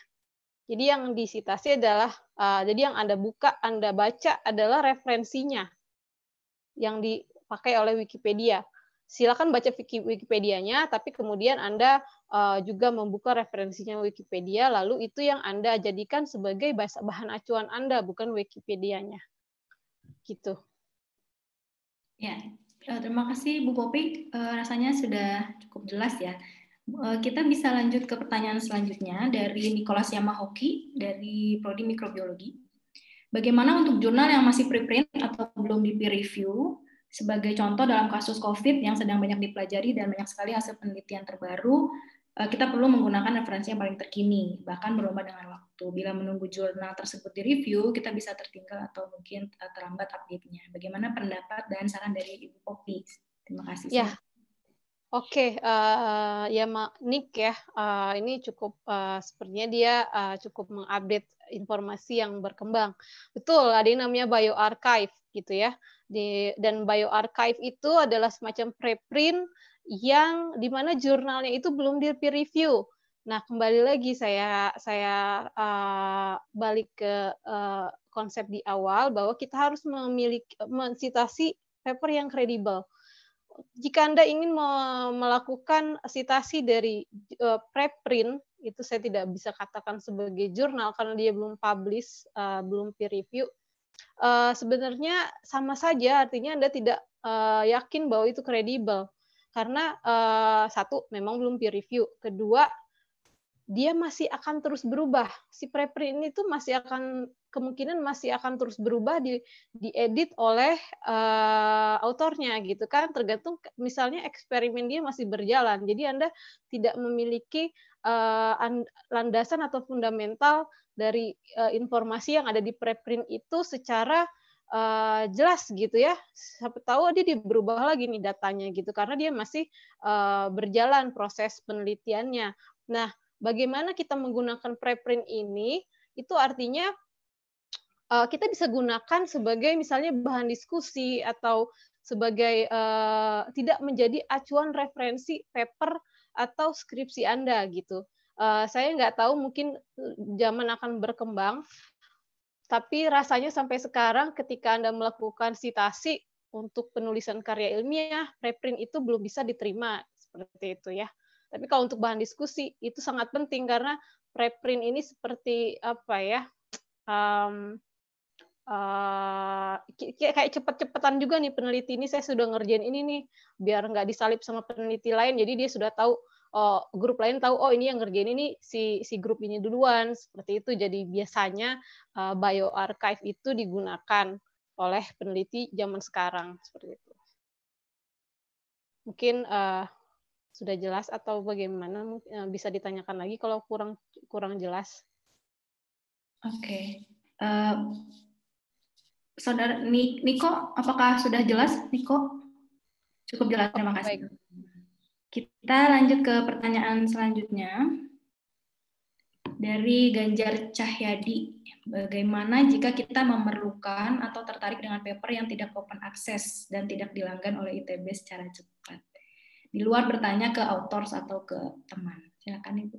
[SPEAKER 3] Jadi yang disitasi adalah, uh, jadi yang Anda buka, Anda baca adalah referensinya yang dipakai oleh Wikipedia silakan baca wikipedia-nya tapi kemudian Anda uh, juga membuka referensinya Wikipedia, lalu itu yang Anda jadikan sebagai bahan acuan Anda, bukan Wikipedianya. Gitu. Ya,
[SPEAKER 1] eh, terima kasih Bu Popi. Uh, rasanya sudah cukup jelas ya. kita bisa lanjut ke pertanyaan selanjutnya dari Nicholas Yamahoki dari Prodi Mikrobiologi. Bagaimana untuk jurnal yang masih preprint atau belum di peer review? Sebagai contoh dalam kasus COVID yang sedang banyak dipelajari dan banyak sekali hasil penelitian terbaru, eh, kita perlu menggunakan referensi yang paling terkini, bahkan berubah dengan waktu. Bila menunggu jurnal tersebut direview, kita bisa tertinggal atau mungkin eh, terlambat update-nya. Bagaimana pendapat dan saran dari Ibu Popi? Terima kasih. Ya,
[SPEAKER 3] Oke, okay, uh, eh, ya Nick ya, uh, ini cukup uh, sepertinya dia uh, cukup mengupdate informasi yang berkembang. Betul, ada yang namanya bioarchive gitu ya. Di, dan bioarchive itu adalah semacam preprint yang di mana jurnalnya itu belum di peer review. Nah, kembali lagi saya saya uh, balik ke uh, konsep di awal bahwa kita harus memiliki mensitasi paper yang kredibel jika Anda ingin melakukan sitasi dari uh, preprint, itu saya tidak bisa katakan sebagai jurnal karena dia belum publish, uh, belum peer review. Uh, sebenarnya sama saja, artinya Anda tidak uh, yakin bahwa itu kredibel. Karena uh, satu, memang belum peer review. Kedua, dia masih akan terus berubah. Si preprint itu masih akan kemungkinan masih akan terus berubah di diedit oleh uh, autornya gitu kan tergantung misalnya eksperimen dia masih berjalan jadi anda tidak memiliki uh, landasan atau fundamental dari uh, informasi yang ada di preprint itu secara uh, jelas gitu ya. Siapa tahu dia berubah lagi nih datanya gitu karena dia masih uh, berjalan proses penelitiannya. Nah, bagaimana kita menggunakan preprint ini? Itu artinya uh, kita bisa gunakan sebagai misalnya bahan diskusi atau sebagai uh, tidak menjadi acuan referensi paper atau skripsi Anda gitu. Uh, saya nggak tahu mungkin zaman akan berkembang, tapi rasanya sampai sekarang ketika Anda melakukan sitasi untuk penulisan karya ilmiah, preprint itu belum bisa diterima seperti itu ya. Tapi kalau untuk bahan diskusi itu sangat penting karena preprint ini seperti apa ya? Um, uh, kayak cepet-cepetan juga nih peneliti ini saya sudah ngerjain ini nih biar nggak disalip sama peneliti lain jadi dia sudah tahu oh, grup lain tahu oh ini yang ngerjain ini si si grup ini duluan seperti itu jadi biasanya uh, eh, archive itu digunakan oleh peneliti zaman sekarang seperti itu mungkin uh, sudah jelas atau bagaimana bisa ditanyakan lagi kalau kurang kurang jelas
[SPEAKER 1] oke okay. uh, Saudara Niko, apakah sudah jelas Niko? Cukup jelas, terima kasih. Baik. Kita lanjut ke pertanyaan selanjutnya. Dari Ganjar Cahyadi, bagaimana jika kita memerlukan atau tertarik dengan paper yang tidak open access dan tidak dilanggan oleh ITB secara cepat? Di luar bertanya ke
[SPEAKER 3] authors atau ke teman. Silakan Ibu.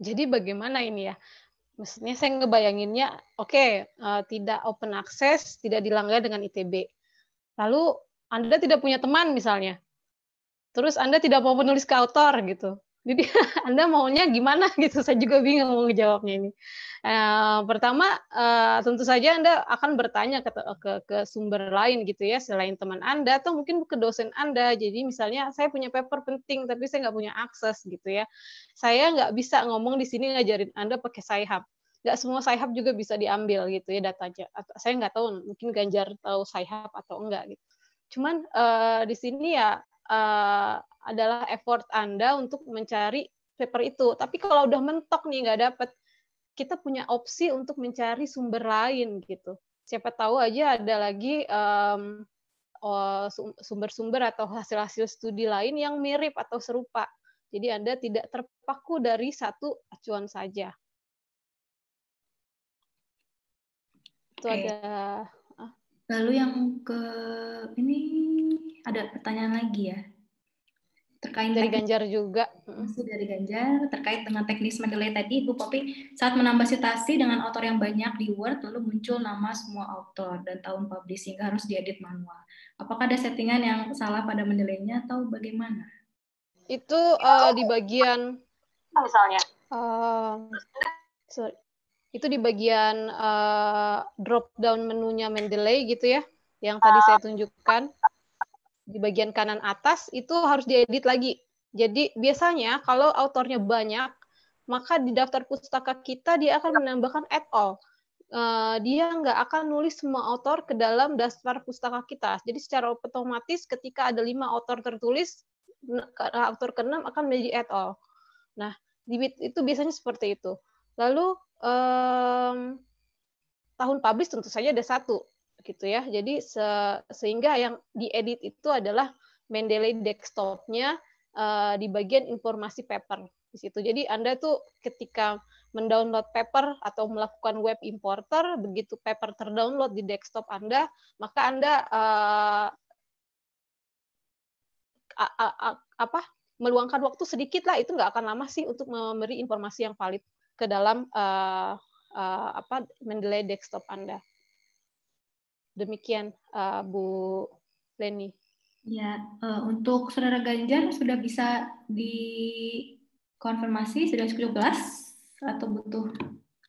[SPEAKER 3] Jadi bagaimana ini ya? Maksudnya saya ngebayanginnya, oke, okay, uh, eh, tidak open access, tidak dilanggar dengan ITB. Lalu Anda tidak punya teman misalnya. Terus Anda tidak mau menulis ke autor gitu. Jadi Anda maunya gimana gitu? Saya juga bingung mau ngejawabnya ini. Uh, pertama uh, tentu saja Anda akan bertanya ke, ke ke sumber lain gitu ya selain teman Anda atau mungkin ke dosen Anda. Jadi misalnya saya punya paper penting tapi saya nggak punya akses gitu ya. Saya nggak bisa ngomong di sini ngajarin Anda pakai sayap. nggak semua sayap juga bisa diambil gitu ya datanya. Saya nggak tahu, mungkin Ganjar tahu sayap atau enggak gitu. Cuman uh, di sini ya Eh, adalah effort Anda untuk mencari paper itu. Tapi kalau udah mentok nih nggak dapat, kita punya opsi untuk mencari sumber lain gitu. Siapa tahu aja ada lagi um, sumber-sumber atau hasil-hasil studi lain yang mirip atau serupa. Jadi Anda tidak terpaku dari satu acuan saja. Itu okay. ada. Ah.
[SPEAKER 1] Lalu yang ke ini ada pertanyaan lagi ya terkait dari Ganjar juga masih dari Ganjar terkait dengan teknis Mendeley tadi Bu Popi saat menambah citasi dengan author yang banyak di Word lalu muncul nama semua author dan tahun publish sehingga harus diedit manual apakah ada settingan yang salah pada menilainya atau bagaimana
[SPEAKER 3] itu uh, di bagian misalnya uh, sorry. itu di bagian uh, drop down menunya Mendeley gitu ya yang tadi uh, saya tunjukkan di bagian kanan atas itu harus diedit lagi. Jadi biasanya kalau autornya banyak, maka di daftar pustaka kita dia akan menambahkan at all. Uh, dia nggak akan nulis semua autor ke dalam daftar pustaka kita. Jadi secara otomatis ketika ada lima autor tertulis, autor keenam akan menjadi at all. Nah, itu biasanya seperti itu. Lalu um, tahun publish tentu saja ada satu gitu ya. Jadi se sehingga yang diedit itu adalah Mendeley desktopnya uh, di bagian informasi paper di situ. Jadi Anda tuh ketika mendownload paper atau melakukan web importer, begitu paper terdownload di desktop Anda, maka Anda uh, a, a, a, apa meluangkan waktu sedikit lah itu nggak akan lama sih untuk memberi informasi yang valid ke dalam uh, uh, apa Mendeley desktop Anda Demikian uh, Bu Leni. Ya,
[SPEAKER 1] uh, untuk saudara Ganjar sudah bisa dikonfirmasi sudah cukup belas atau butuh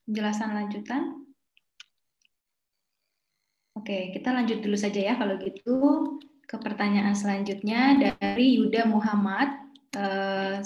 [SPEAKER 1] penjelasan lanjutan? Oke, kita lanjut dulu saja ya kalau gitu ke pertanyaan selanjutnya dari Yuda Muhammad. Uh,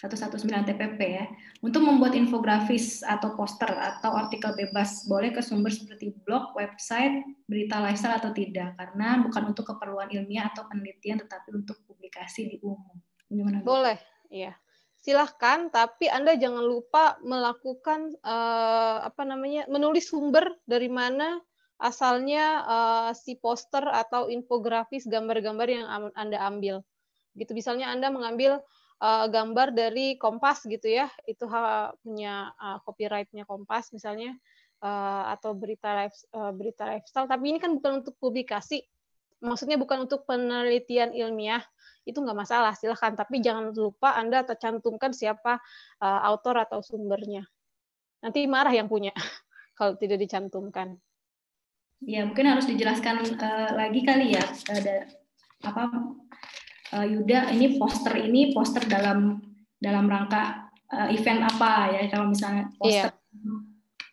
[SPEAKER 1] 119 TPP ya, untuk membuat infografis atau poster atau artikel bebas boleh ke sumber seperti blog, website, berita lifestyle atau tidak karena bukan untuk keperluan ilmiah atau penelitian tetapi untuk publikasi di umum.
[SPEAKER 3] Gimana? Boleh, iya. Silahkan, tapi Anda jangan lupa melakukan uh, apa namanya menulis sumber dari mana asalnya uh, si poster atau infografis gambar-gambar yang Anda ambil. Gitu misalnya Anda mengambil uh, gambar dari Kompas gitu ya, itu ha, punya uh, copyrightnya Kompas misalnya uh, atau berita life, uh, berita lifestyle. Tapi ini kan bukan untuk publikasi, maksudnya bukan untuk penelitian ilmiah, itu nggak masalah silahkan. Tapi jangan lupa anda tercantumkan siapa uh, autor atau sumbernya. Nanti marah yang punya kalau tidak dicantumkan. Ya mungkin harus dijelaskan uh, lagi kali ya
[SPEAKER 1] ada apa uh, Yuda ini poster ini poster dalam dalam rangka uh, event apa ya kalau misalnya iya. poster yeah.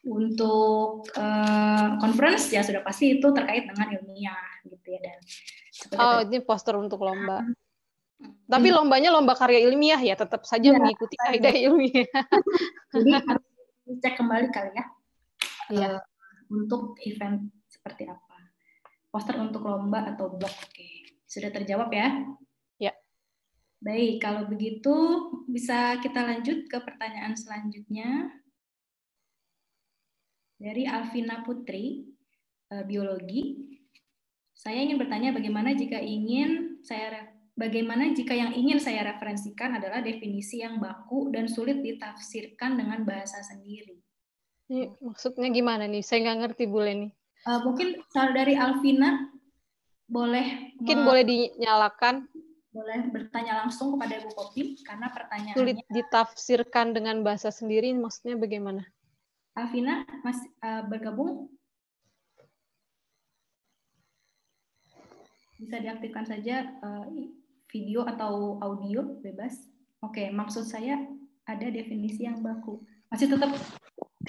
[SPEAKER 1] untuk uh, conference ya sudah pasti itu terkait dengan ilmiah gitu ya dan
[SPEAKER 3] oh itu. ini poster untuk lomba uh, tapi hmm. lombanya lomba karya ilmiah ya tetap saja ya, mengikuti kaidah ya. ilmiah jadi harus
[SPEAKER 1] cek kembali kali ya yeah.
[SPEAKER 3] Iya. uh, untuk event seperti apa poster
[SPEAKER 1] untuk lomba atau blog oke okay. sudah terjawab ya Baik, kalau begitu bisa kita lanjut ke pertanyaan selanjutnya. Dari Alvina Putri, eh, biologi. Saya ingin bertanya bagaimana jika ingin saya bagaimana jika yang ingin saya referensikan adalah definisi yang baku dan sulit ditafsirkan dengan bahasa sendiri.
[SPEAKER 3] maksudnya gimana nih? Saya nggak ngerti bule nih. Eh, mungkin kalau dari Alvina boleh mungkin boleh
[SPEAKER 1] dinyalakan boleh bertanya langsung kepada Ibu
[SPEAKER 3] Kopi karena pertanyaannya sulit ditafsirkan dengan bahasa sendiri maksudnya bagaimana? Afina masih eh, uh, bergabung
[SPEAKER 1] bisa diaktifkan saja uh, video atau audio bebas. Oke, maksud saya ada definisi yang baku. Masih tetap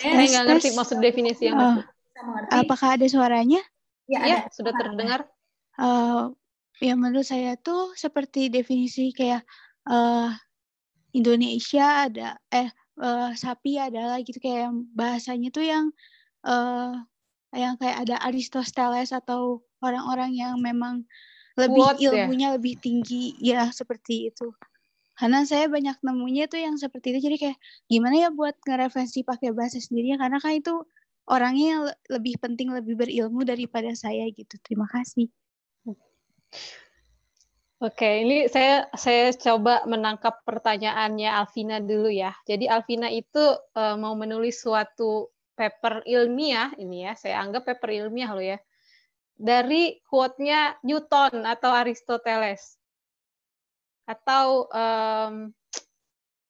[SPEAKER 1] saya enggak ngerti maksud definisi yang eh, baku.
[SPEAKER 3] Uh,
[SPEAKER 1] apakah ada suaranya?
[SPEAKER 3] Ya, ya ada. sudah terdengar.
[SPEAKER 1] Uh, Ya menurut saya tuh seperti definisi kayak uh, Indonesia ada eh uh, sapi adalah gitu kayak bahasanya tuh yang uh, yang kayak ada Aristoteles atau orang-orang yang memang lebih ya? ilmunya ya? lebih tinggi ya seperti itu. Karena saya banyak nemunya tuh yang seperti itu jadi kayak gimana ya buat ngereferensi pakai bahasa sendirinya karena kan itu orangnya yang lebih penting lebih berilmu daripada saya gitu.
[SPEAKER 3] Terima kasih. Oke, ini saya saya coba menangkap pertanyaannya Alvina dulu ya. Jadi Alvina itu e, mau menulis suatu paper ilmiah ini ya, saya anggap paper ilmiah loh ya. Dari quote-nya Newton atau Aristoteles. Atau um,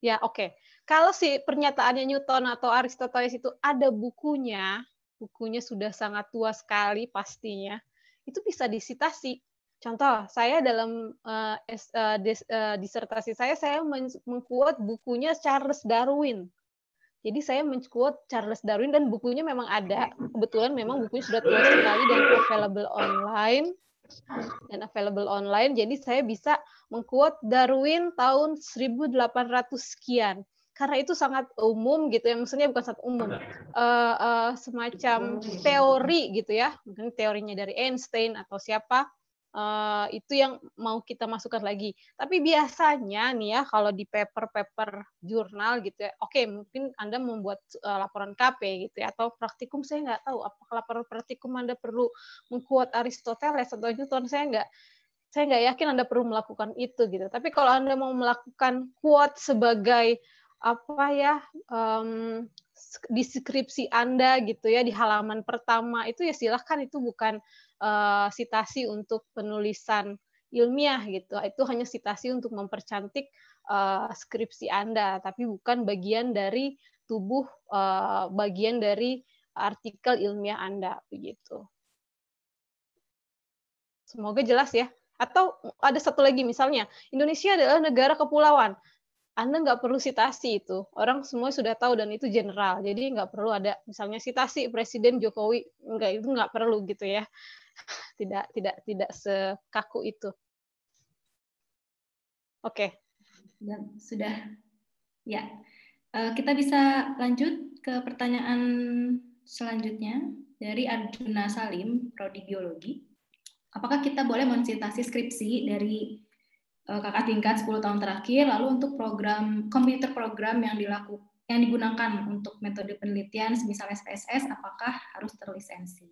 [SPEAKER 3] ya oke. Okay. Kalau si pernyataannya Newton atau Aristoteles itu ada bukunya, bukunya sudah sangat tua sekali pastinya. Itu bisa disitasi Contoh, saya dalam uh, es, uh, des, uh, disertasi saya, saya mengkuat bukunya Charles Darwin. Jadi saya mengkuat Charles Darwin dan bukunya memang ada. Kebetulan memang bukunya sudah tua sekali dan available online dan available online. Jadi saya bisa mengkuat Darwin tahun 1800 sekian. Karena itu sangat umum gitu ya, maksudnya bukan sangat umum, uh, uh, semacam teori gitu ya, mungkin teorinya dari Einstein atau siapa Eh, itu yang mau kita masukkan lagi. Tapi biasanya nih ya kalau di paper-paper jurnal gitu ya, oke okay, mungkin Anda membuat uh, laporan KP gitu ya atau praktikum saya nggak tahu apakah laporan praktikum Anda perlu mengkuat Aristoteles atau Newton saya nggak saya nggak yakin Anda perlu melakukan itu gitu. Tapi kalau Anda mau melakukan kuat sebagai apa ya um, di skripsi Anda gitu ya di halaman pertama itu ya silahkan itu bukan uh, eh, sitasi untuk penulisan ilmiah gitu. Itu hanya sitasi untuk mempercantik uh, skripsi Anda, tapi bukan bagian dari tubuh uh, bagian dari artikel ilmiah Anda begitu. Semoga jelas ya. Atau ada satu lagi misalnya, Indonesia adalah negara kepulauan. Anda nggak perlu sitasi itu. Orang semua sudah tahu dan itu general. Jadi nggak perlu ada misalnya sitasi Presiden Jokowi. Nggak, itu nggak perlu gitu ya. Tidak tidak tidak sekaku itu. Oke. Okay.
[SPEAKER 1] Ya, sudah. Ya. Eh, kita bisa lanjut ke pertanyaan selanjutnya dari Arjuna Salim, Prodi Biologi. Apakah kita boleh mensitasi skripsi dari Eh, kakak tingkat 10 tahun terakhir, lalu untuk program komputer program yang dilakukan yang digunakan untuk metode penelitian misalnya SPSS apakah harus terlisensi?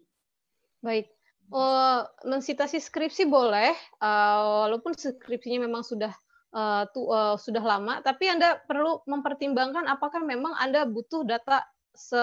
[SPEAKER 3] Baik, Uh, mensitasi skripsi boleh, uh, walaupun skripsinya memang sudah uh, tu, uh, sudah lama, tapi Anda perlu mempertimbangkan apakah memang Anda butuh data se,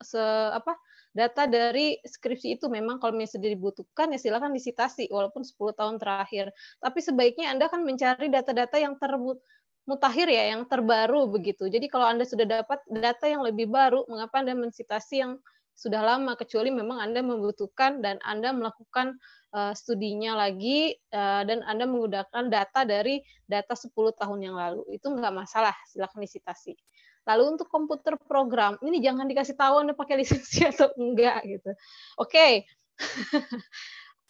[SPEAKER 3] se apa data dari skripsi itu memang kalau misalnya dibutuhkan ya silakan disitasi walaupun 10 tahun terakhir. Tapi sebaiknya Anda kan mencari data-data yang terbut mutakhir ya yang terbaru begitu. Jadi kalau Anda sudah dapat data yang lebih baru, mengapa Anda mensitasi yang sudah lama kecuali memang Anda membutuhkan dan Anda melakukan uh, studinya lagi uh, dan Anda menggunakan data dari data 10 tahun yang lalu. Itu nggak masalah, silakan disitasi. Lalu untuk komputer program, ini jangan dikasih tahu Anda pakai lisensi atau enggak gitu. Oke. Okay.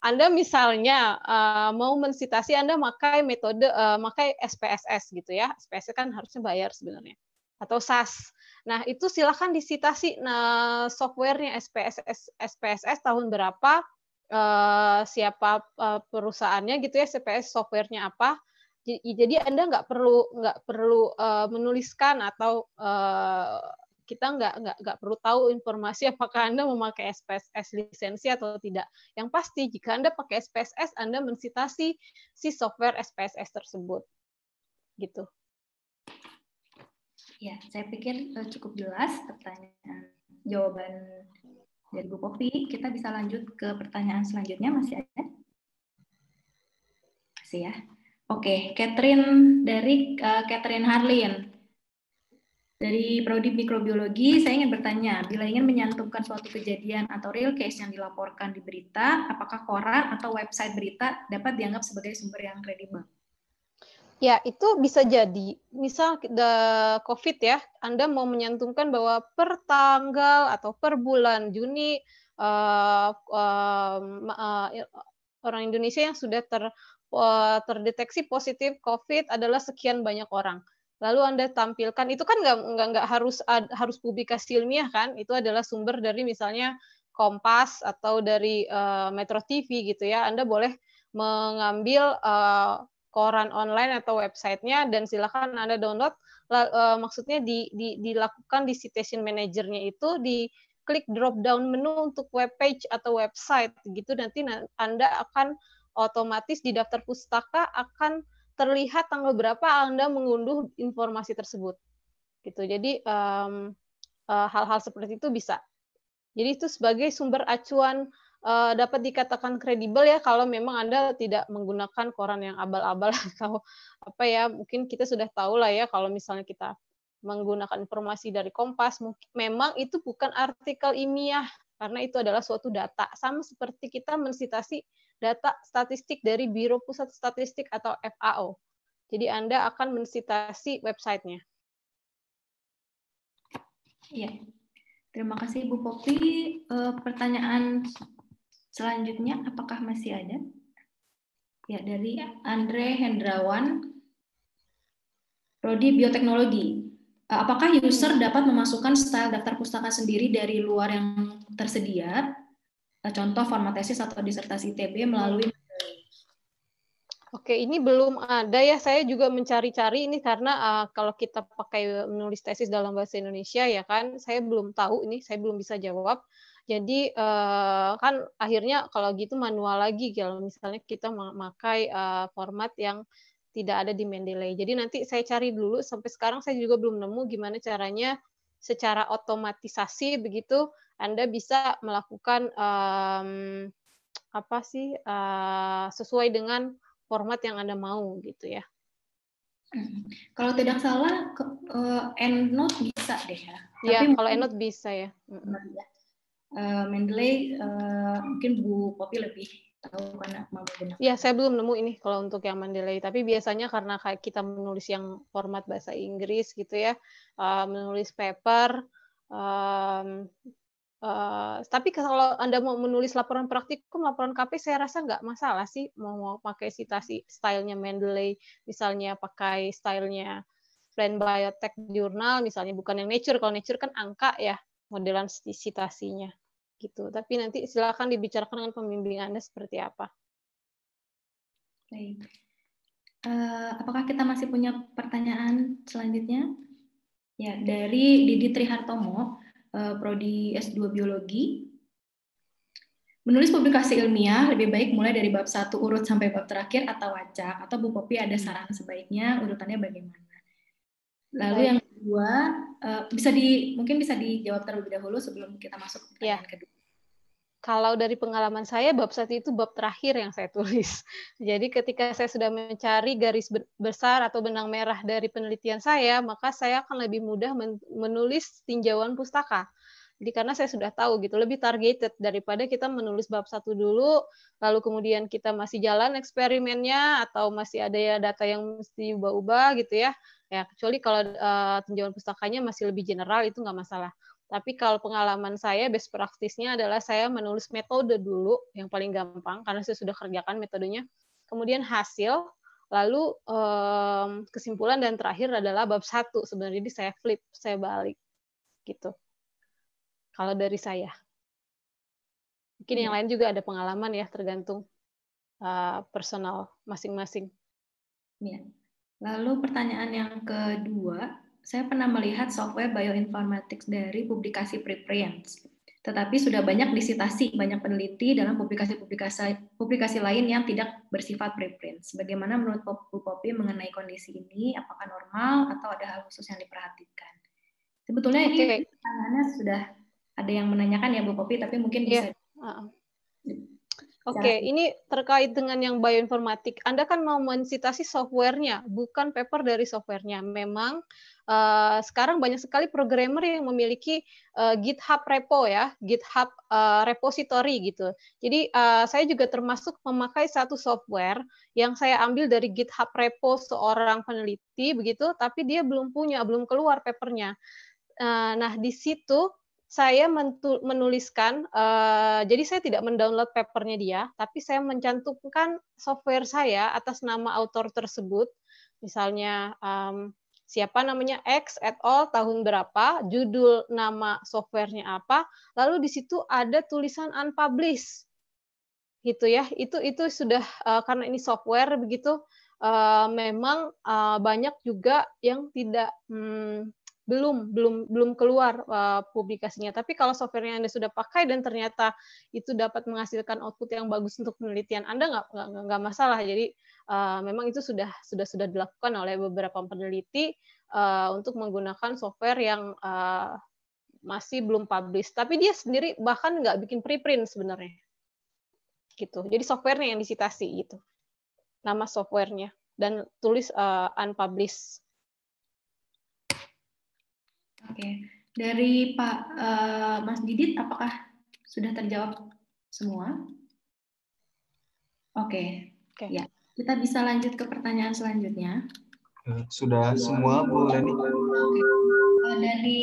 [SPEAKER 3] Anda misalnya uh, mau mensitasi Anda pakai metode uh, pakai SPSS gitu ya. SPSS kan harusnya bayar sebenarnya atau SAS. Nah, itu silakan disitasi nah, softwarenya SPSS SPSS tahun berapa, Uh, siapa uh, perusahaannya gitu ya, SPSS softwarenya apa. Jadi Anda nggak perlu nggak perlu uh, menuliskan atau uh, kita nggak nggak nggak perlu tahu informasi apakah anda memakai SPSS lisensi atau tidak. Yang pasti jika anda pakai SPSS, anda mensitasi si software SPSS tersebut, gitu.
[SPEAKER 1] Ya, saya pikir eh, cukup jelas pertanyaan jawaban dari Bu Kopi. Kita bisa lanjut ke pertanyaan selanjutnya, masih ada? Masih ya. Oke, Catherine dari uh, Catherine Harlin. Dari Prodi Mikrobiologi, saya ingin bertanya, bila ingin menyantumkan suatu kejadian atau real case yang dilaporkan di berita, apakah koran atau website berita dapat dianggap sebagai sumber yang kredibel?
[SPEAKER 3] Ya, itu bisa jadi. Misal the COVID ya, Anda mau menyantumkan bahwa per tanggal atau per bulan Juni uh, uh, uh, orang Indonesia yang sudah ter, eh, terdeteksi positif COVID adalah sekian banyak orang. Lalu Anda tampilkan itu kan nggak nggak nggak harus harus publikasi ilmiah kan? Itu adalah sumber dari misalnya Kompas atau dari uh, Metro TV gitu ya. Anda boleh mengambil uh, koran online atau websitenya dan silakan Anda download. uh, maksudnya di, di, dilakukan di citation manajernya itu di klik drop down menu untuk web page atau website gitu nanti Anda akan otomatis di daftar pustaka akan terlihat tanggal berapa Anda mengunduh informasi tersebut. Gitu. Jadi hal eh, hal-hal seperti itu bisa. Jadi itu sebagai sumber acuan uh, dapat dikatakan kredibel ya kalau memang Anda tidak menggunakan koran yang abal-abal atau apa ya, mungkin kita sudah tahu lah ya kalau misalnya kita menggunakan informasi dari Kompas, memang itu bukan artikel ilmiah karena itu adalah suatu data. Sama seperti kita mensitasi data statistik dari Biro Pusat Statistik atau FAO. Jadi Anda akan mensitasi websitenya. Iya,
[SPEAKER 1] terima kasih Bu Popi. E, pertanyaan selanjutnya, apakah masih ada? Ya, dari Andre Hendrawan, Prodi Bioteknologi. Eh, apakah user dapat memasukkan style daftar pustaka sendiri dari luar yang tersedia, eh, contoh format tesis atau disertasi ITB melalui
[SPEAKER 3] Oke, ini belum ada ya. Saya juga mencari-cari ini karena uh, kalau kita pakai menulis tesis dalam bahasa Indonesia ya kan, saya belum tahu ini, saya belum bisa jawab. Jadi uh, kan akhirnya kalau gitu manual lagi kalau misalnya kita memakai uh, format yang tidak ada di Mendeley. Jadi nanti saya cari dulu sampai sekarang saya juga belum nemu gimana caranya secara otomatisasi begitu Anda bisa melakukan um, apa sih uh, sesuai dengan format yang Anda mau gitu ya.
[SPEAKER 1] Mm-hmm. Kalau tidak salah uh, eh, EndNote bisa deh ya. Iya, kalau EndNote
[SPEAKER 3] bisa ya. Uh, Mendeley uh, mungkin Bu
[SPEAKER 1] Popi lebih tahu kan mama Ya,
[SPEAKER 3] saya belum nemu ini kalau untuk yang Mandalay. Tapi biasanya karena kayak kita menulis yang format bahasa Inggris gitu ya, uh, menulis paper. Um, uh, tapi kalau Anda mau menulis laporan praktikum, laporan KP, saya rasa nggak masalah sih mau, mau pakai citasi stylenya Mendeley, misalnya pakai stylenya Plant Biotech Journal, misalnya bukan yang Nature. Kalau Nature kan angka ya modelan citasinya gitu. Tapi nanti silakan dibicarakan dengan pembimbing Anda seperti apa.
[SPEAKER 1] Baik. Uh, apakah kita masih punya pertanyaan selanjutnya? Ya, dari Didi Trihartomo, uh, prodi S2 Biologi. Menulis publikasi ilmiah lebih baik mulai dari bab satu urut sampai bab terakhir atau wacak atau Bu Popi ada saran sebaiknya urutannya bagaimana? Lalu yang kedua uh, bisa di
[SPEAKER 3] mungkin bisa dijawab
[SPEAKER 1] terlebih dahulu sebelum kita masuk
[SPEAKER 3] ke iya. pertanyaan yeah. kedua kalau dari pengalaman saya bab satu itu bab terakhir yang saya tulis. Jadi ketika saya sudah mencari garis besar atau benang merah dari penelitian saya, maka saya akan lebih mudah menulis tinjauan pustaka. Jadi karena saya sudah tahu gitu, lebih targeted daripada kita menulis bab satu dulu, lalu kemudian kita masih jalan eksperimennya atau masih ada ya data yang mesti ubah-ubah gitu ya. Ya kecuali kalau uh, tinjauan pustakanya masih lebih general itu nggak masalah. Tapi kalau pengalaman saya, best praktisnya adalah saya menulis metode dulu yang paling gampang karena saya sudah kerjakan metodenya. Kemudian hasil, lalu um, kesimpulan dan terakhir adalah bab satu sebenarnya. Jadi saya flip, saya balik gitu kalau dari saya. Mungkin yang hmm. lain juga ada pengalaman ya, tergantung uh, personal masing-masing. Ya. Lalu pertanyaan yang
[SPEAKER 1] kedua, saya pernah melihat software bioinformatics dari publikasi preprints, tetapi sudah banyak disitasi, banyak peneliti dalam publikasi-publikasi publikasi lain yang tidak bersifat preprints. Bagaimana menurut Bu Popi mengenai kondisi ini? Apakah normal atau ada hal khusus yang diperhatikan? Sebetulnya okay. ini pertanyaannya sudah ada yang menanyakan ya Bu Kopi, tapi mungkin iya. bisa. Yeah.
[SPEAKER 3] Uh -huh. Oke, okay, ini terkait dengan yang bioinformatik. Anda kan mau mensitasi softwarenya, bukan paper dari softwarenya. Memang uh, sekarang banyak sekali programmer yang memiliki uh, GitHub repo ya, GitHub uh, repository gitu. Jadi uh, saya juga termasuk memakai satu software yang saya ambil dari GitHub repo seorang peneliti begitu, tapi dia belum punya, belum keluar papernya. Uh, nah di situ saya menuliskan, uh, jadi saya tidak mendownload papernya dia, tapi saya mencantumkan software saya atas nama autor tersebut, misalnya um, siapa namanya X at all, tahun berapa, judul nama softwarenya apa, lalu di situ ada tulisan unpublished, gitu ya, itu itu sudah uh, karena ini software begitu, uh, memang uh, banyak juga yang tidak hmm, belum belum belum keluar uh, publikasinya. Tapi kalau softwarenya Anda sudah pakai dan ternyata itu dapat menghasilkan output yang bagus untuk penelitian Anda nggak nggak masalah. Jadi uh, memang itu sudah sudah sudah dilakukan oleh beberapa peneliti uh, untuk menggunakan software yang uh, masih belum publish. Tapi dia sendiri bahkan nggak bikin preprint sebenarnya. Gitu. Jadi softwarenya yang disitasi gitu. Nama softwarenya dan tulis uh, unpublished
[SPEAKER 1] Oke, dari Pak uh, Mas Didit, apakah sudah terjawab semua? Oke, Oke. ya kita bisa lanjut ke pertanyaan selanjutnya. Ya, sudah semua, Bu Leni. Dari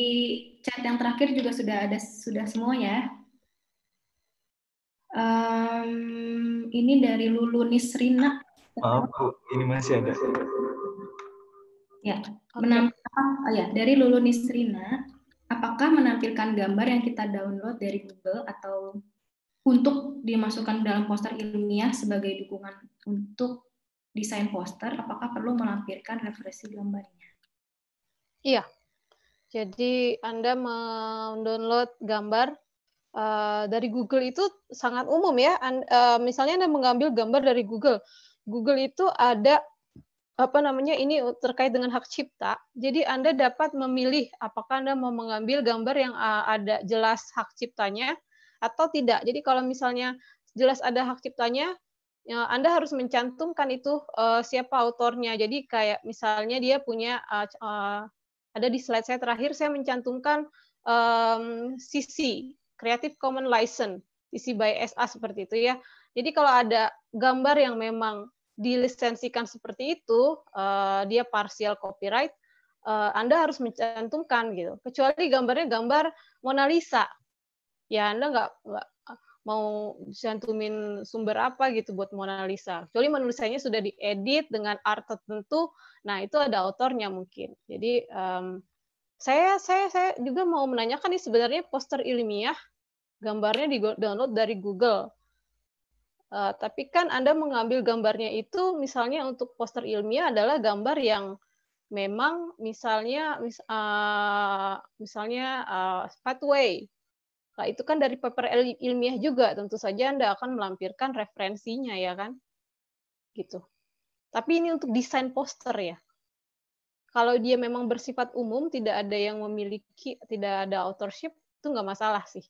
[SPEAKER 1] chat yang terakhir juga sudah ada sudah semua ya. Um, ini dari Lulu Nisrina. Maaf Bu, ini masih ada. Ya, okay. menampilkan, oh ya, dari Lulu Nisrina, apakah menampilkan gambar yang kita download dari Google atau untuk dimasukkan dalam poster ilmiah sebagai dukungan untuk desain poster, apakah perlu melampirkan referensi gambarnya?
[SPEAKER 3] Iya. Jadi Anda mendownload gambar uh, dari Google itu sangat umum ya. And, uh, eh, misalnya Anda mengambil gambar dari Google. Google itu ada apa namanya ini terkait dengan hak cipta. Jadi Anda dapat memilih apakah Anda mau mengambil gambar yang ada jelas hak ciptanya atau tidak. Jadi kalau misalnya jelas ada hak ciptanya, ya, Anda harus mencantumkan itu e, siapa autornya. Jadi kayak misalnya dia punya e, ada di slide saya terakhir saya mencantumkan CC Creative Commons License, CC by SA seperti itu ya. Jadi kalau ada gambar yang memang dilisensikan seperti itu, uh, dia parsial copyright, uh, Anda harus mencantumkan gitu. Kecuali gambarnya gambar Mona Lisa, ya Anda nggak mau cantumin sumber apa gitu buat Mona Lisa. Kecuali menulisannya sudah diedit dengan art tertentu, nah itu ada autornya mungkin. Jadi um, saya saya saya juga mau menanyakan nih sebenarnya poster ilmiah gambarnya di download dari Google Uh, tapi kan Anda mengambil gambarnya itu misalnya untuk poster ilmiah adalah gambar yang memang misalnya mis, uh, misalnya uh, pathway. Nah, itu kan dari paper ilmiah juga tentu saja Anda akan melampirkan referensinya ya kan. Gitu. Tapi ini untuk desain poster ya. Kalau dia memang bersifat umum, tidak ada yang memiliki, tidak ada authorship, itu nggak masalah sih.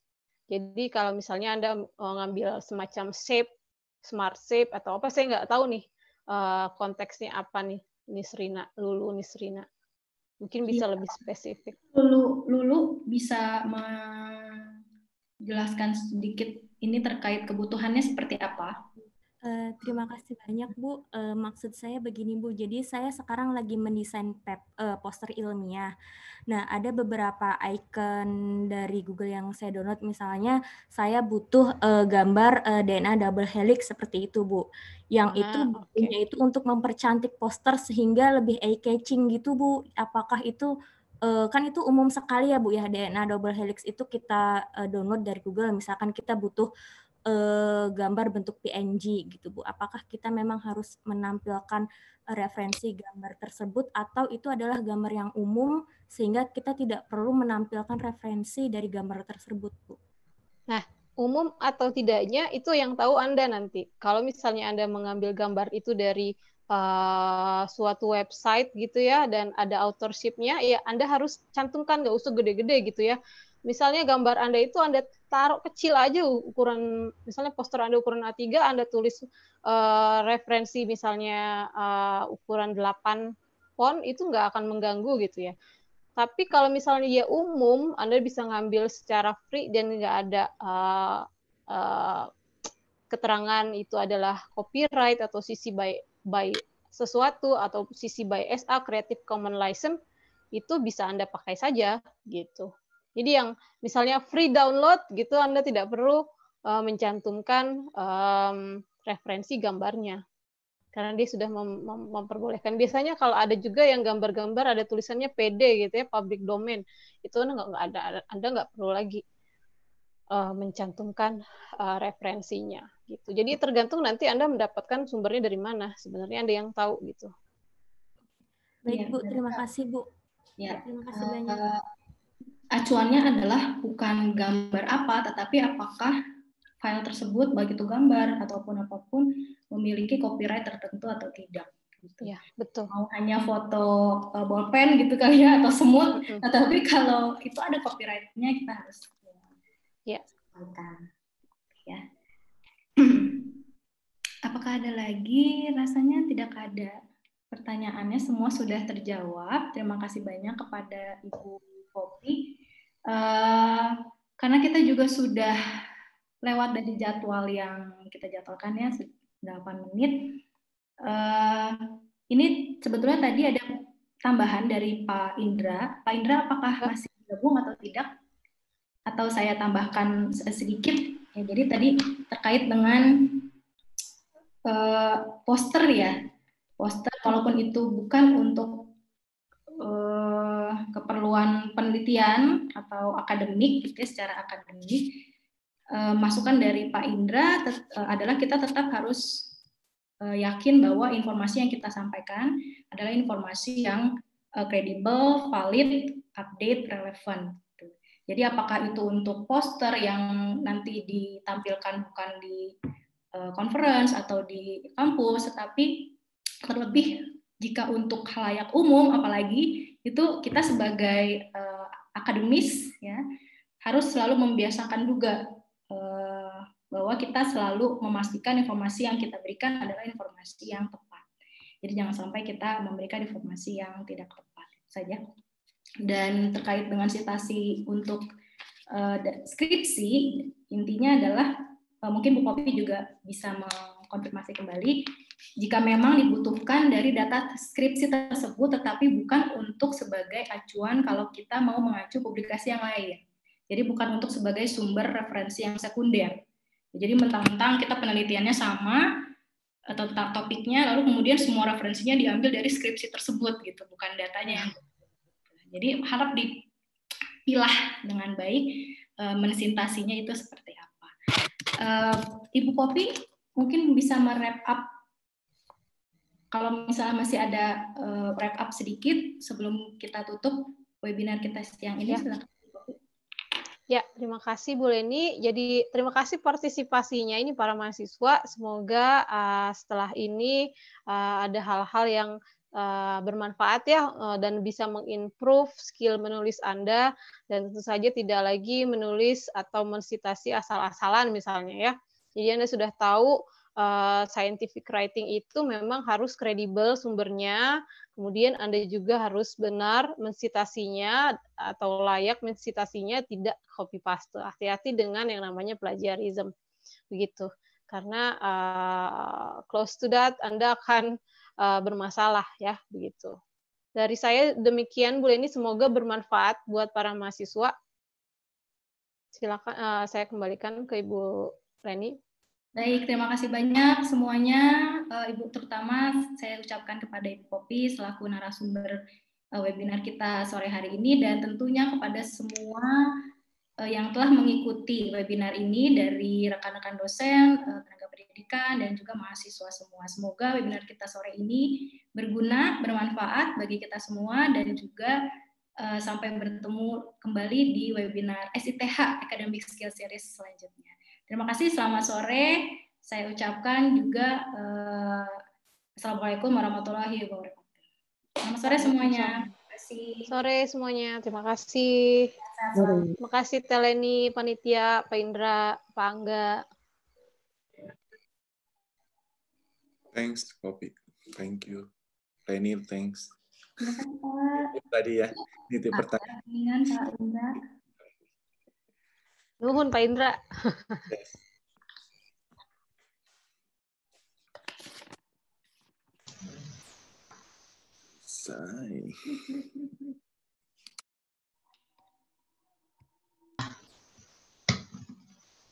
[SPEAKER 3] Jadi kalau misalnya Anda mengambil semacam shape smart safe atau apa saya nggak tahu nih eh, konteksnya apa nih Nisrina Lulu Nisrina mungkin bisa ya. lebih spesifik
[SPEAKER 1] Lulu Lulu bisa menjelaskan sedikit ini terkait kebutuhannya seperti apa Uh, terima kasih banyak Bu. Uh, maksud saya begini Bu, jadi saya sekarang lagi mendesain pep, uh, poster ilmiah. Nah, ada beberapa icon dari Google yang saya download, misalnya saya butuh uh, gambar uh, DNA double helix seperti itu Bu. Yang ah, itu okay. itu untuk mempercantik poster sehingga lebih eye catching gitu Bu. Apakah itu uh, kan itu umum sekali ya Bu ya DNA double helix itu kita uh, download dari Google misalkan kita butuh uh, gambar bentuk PNG gitu Bu. Apakah kita memang harus menampilkan eh, referensi gambar tersebut atau itu adalah gambar yang umum sehingga kita tidak perlu menampilkan referensi dari gambar tersebut Bu?
[SPEAKER 3] Nah, umum atau tidaknya itu yang tahu Anda nanti. Kalau misalnya Anda mengambil gambar itu dari uh, suatu website gitu ya dan ada authorship ya Anda harus cantumkan nggak usah gede-gede gitu ya misalnya gambar Anda itu Anda taruh kecil aja ukuran misalnya poster Anda ukuran A3 Anda tulis uh, referensi misalnya uh, ukuran 8 font itu nggak akan mengganggu gitu ya. Tapi kalau misalnya ya umum Anda bisa ngambil secara free dan nggak ada uh, uh, keterangan itu adalah copyright atau CC by by sesuatu atau CC by SA Creative Commons License itu bisa Anda pakai saja gitu. Jadi yang misalnya free download gitu Anda tidak perlu uh, mencantumkan um, referensi gambarnya. Karena dia sudah mem mem memperbolehkan. Biasanya kalau ada juga yang gambar-gambar ada tulisannya PD gitu ya, public domain. Itu nggak ada Anda nggak perlu lagi uh, mencantumkan uh, referensinya gitu. Jadi tergantung nanti Anda mendapatkan sumbernya dari mana. Sebenarnya ada yang tahu gitu. Baik iya, Bu,
[SPEAKER 1] iya. terima kasih Bu. Ya. Terima kasih banyak. Uh, acuannya adalah bukan gambar apa, tetapi apakah file tersebut, baik itu gambar ataupun apapun, memiliki copyright tertentu atau tidak. Gitu. Ya, betul. Mau hanya foto uh, bolpen gitu kali ya atau semut, tetapi nah, kalau itu ada copyrightnya kita harus
[SPEAKER 3] iya. ya. Ya.
[SPEAKER 1] Apakah ada lagi? Rasanya tidak ada. Pertanyaannya semua sudah terjawab. Terima kasih banyak kepada Ibu Kopi Eh, karena kita juga sudah lewat dari jadwal yang kita jadwalkan ya 8 menit uh, ini sebetulnya tadi ada tambahan dari Pak Indra Pak Indra apakah masih gabung atau tidak atau saya tambahkan sedikit ya jadi tadi terkait dengan uh, poster ya poster walaupun itu bukan untuk keperluan penelitian atau akademik gitu ya, secara akademik eh, masukan dari Pak Indra eh, adalah kita tetap harus eh, yakin bahwa informasi yang kita sampaikan adalah informasi yang kredibel, valid, update, relevan. Gitu. Jadi apakah itu untuk poster yang nanti ditampilkan bukan di conference atau di kampus, tetapi terlebih jika untuk halayak umum, apalagi itu kita sebagai uh, akademis ya harus selalu membiasakan juga uh, bahwa kita selalu memastikan informasi yang kita berikan adalah informasi yang tepat. Jadi jangan sampai kita memberikan informasi yang tidak tepat saja. Dan terkait dengan citasi untuk uh, skripsi, intinya adalah uh, mungkin Bu Kopi juga bisa mengkonfirmasi kembali jika memang dibutuhkan dari data skripsi tersebut, tetapi bukan untuk sebagai acuan kalau kita mau mengacu publikasi yang lain. Jadi bukan untuk sebagai sumber referensi yang sekunder. Jadi mentang-mentang kita penelitiannya sama atau eh, tentang topiknya, lalu kemudian semua referensinya diambil dari skripsi tersebut gitu, bukan datanya Jadi harap dipilah dengan baik eh, mensintasinya itu seperti apa. Eh, Ibu Kopi mungkin bisa merap up kalau misalnya masih ada uh, wrap up sedikit sebelum kita tutup webinar kita siang ini, ya. silakan.
[SPEAKER 3] Ya, terima kasih Bu Leni. Jadi terima kasih partisipasinya ini para mahasiswa. Semoga uh, setelah ini uh, ada hal-hal yang uh, bermanfaat ya uh, dan bisa mengimprove skill menulis Anda dan tentu saja tidak lagi menulis atau mensitasi asal-asalan misalnya ya. Jadi Anda sudah tahu Eh, scientific writing itu memang harus kredibel sumbernya, kemudian Anda juga harus benar mensitasinya atau layak mensitasinya, tidak copy paste. Hati-hati dengan yang namanya plagiarism. Begitu. Karena uh, close to that Anda akan uh, bermasalah ya, begitu. Dari saya demikian Bu Ini semoga bermanfaat buat para mahasiswa. Silakan uh, saya kembalikan ke Ibu Reni. Baik, terima kasih banyak
[SPEAKER 1] semuanya. Eh, Ibu terutama saya ucapkan kepada Ibu Kopi selaku narasumber eh, webinar kita sore hari ini dan tentunya kepada semua eh, yang telah mengikuti webinar ini dari rekan-rekan dosen, tenaga pendidikan dan juga mahasiswa semua. Semoga webinar kita sore ini berguna, bermanfaat bagi kita semua dan juga sampai bertemu kembali di webinar SITH Academic Skill Series selanjutnya. Terima kasih, selamat sore. Saya ucapkan juga eh,
[SPEAKER 3] Assalamualaikum warahmatullahi wabarakatuh.
[SPEAKER 1] Selamat sore semuanya.
[SPEAKER 3] Terima kasih. Sore semuanya, terima kasih. Terima kasih Teleni, Panitia, Pak Indra, Pak Angga.
[SPEAKER 2] Thanks, Kopi. Thank you. Teleni, thanks.
[SPEAKER 3] Terima kasih,
[SPEAKER 2] Pak. Tadi ya, tipe pertanyaan.
[SPEAKER 1] Pak Indra.
[SPEAKER 3] Nuhun Pak Indra.
[SPEAKER 1] Say.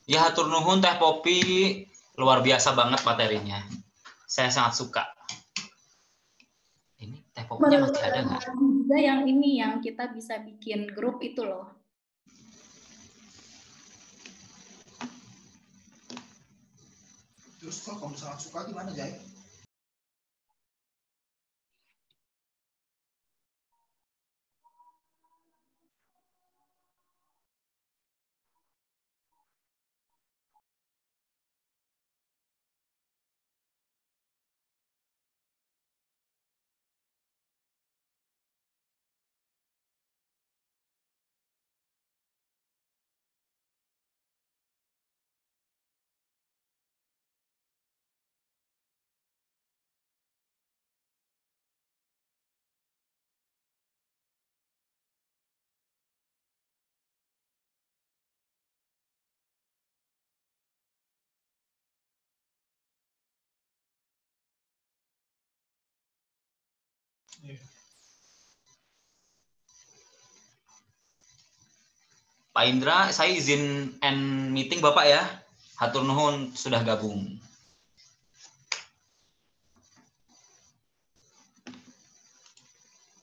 [SPEAKER 2] Ya hatur nuhun Teh Popi, luar biasa banget materinya.
[SPEAKER 1] Saya sangat suka. Ini Teh Popinya masih ada nggak? Ada yang ini yang kita bisa bikin grup itu loh. terus kalau kamu sangat suka gimana Jai
[SPEAKER 2] Pak Indra, saya izin
[SPEAKER 1] end meeting Bapak ya. Hatur nuhun sudah gabung.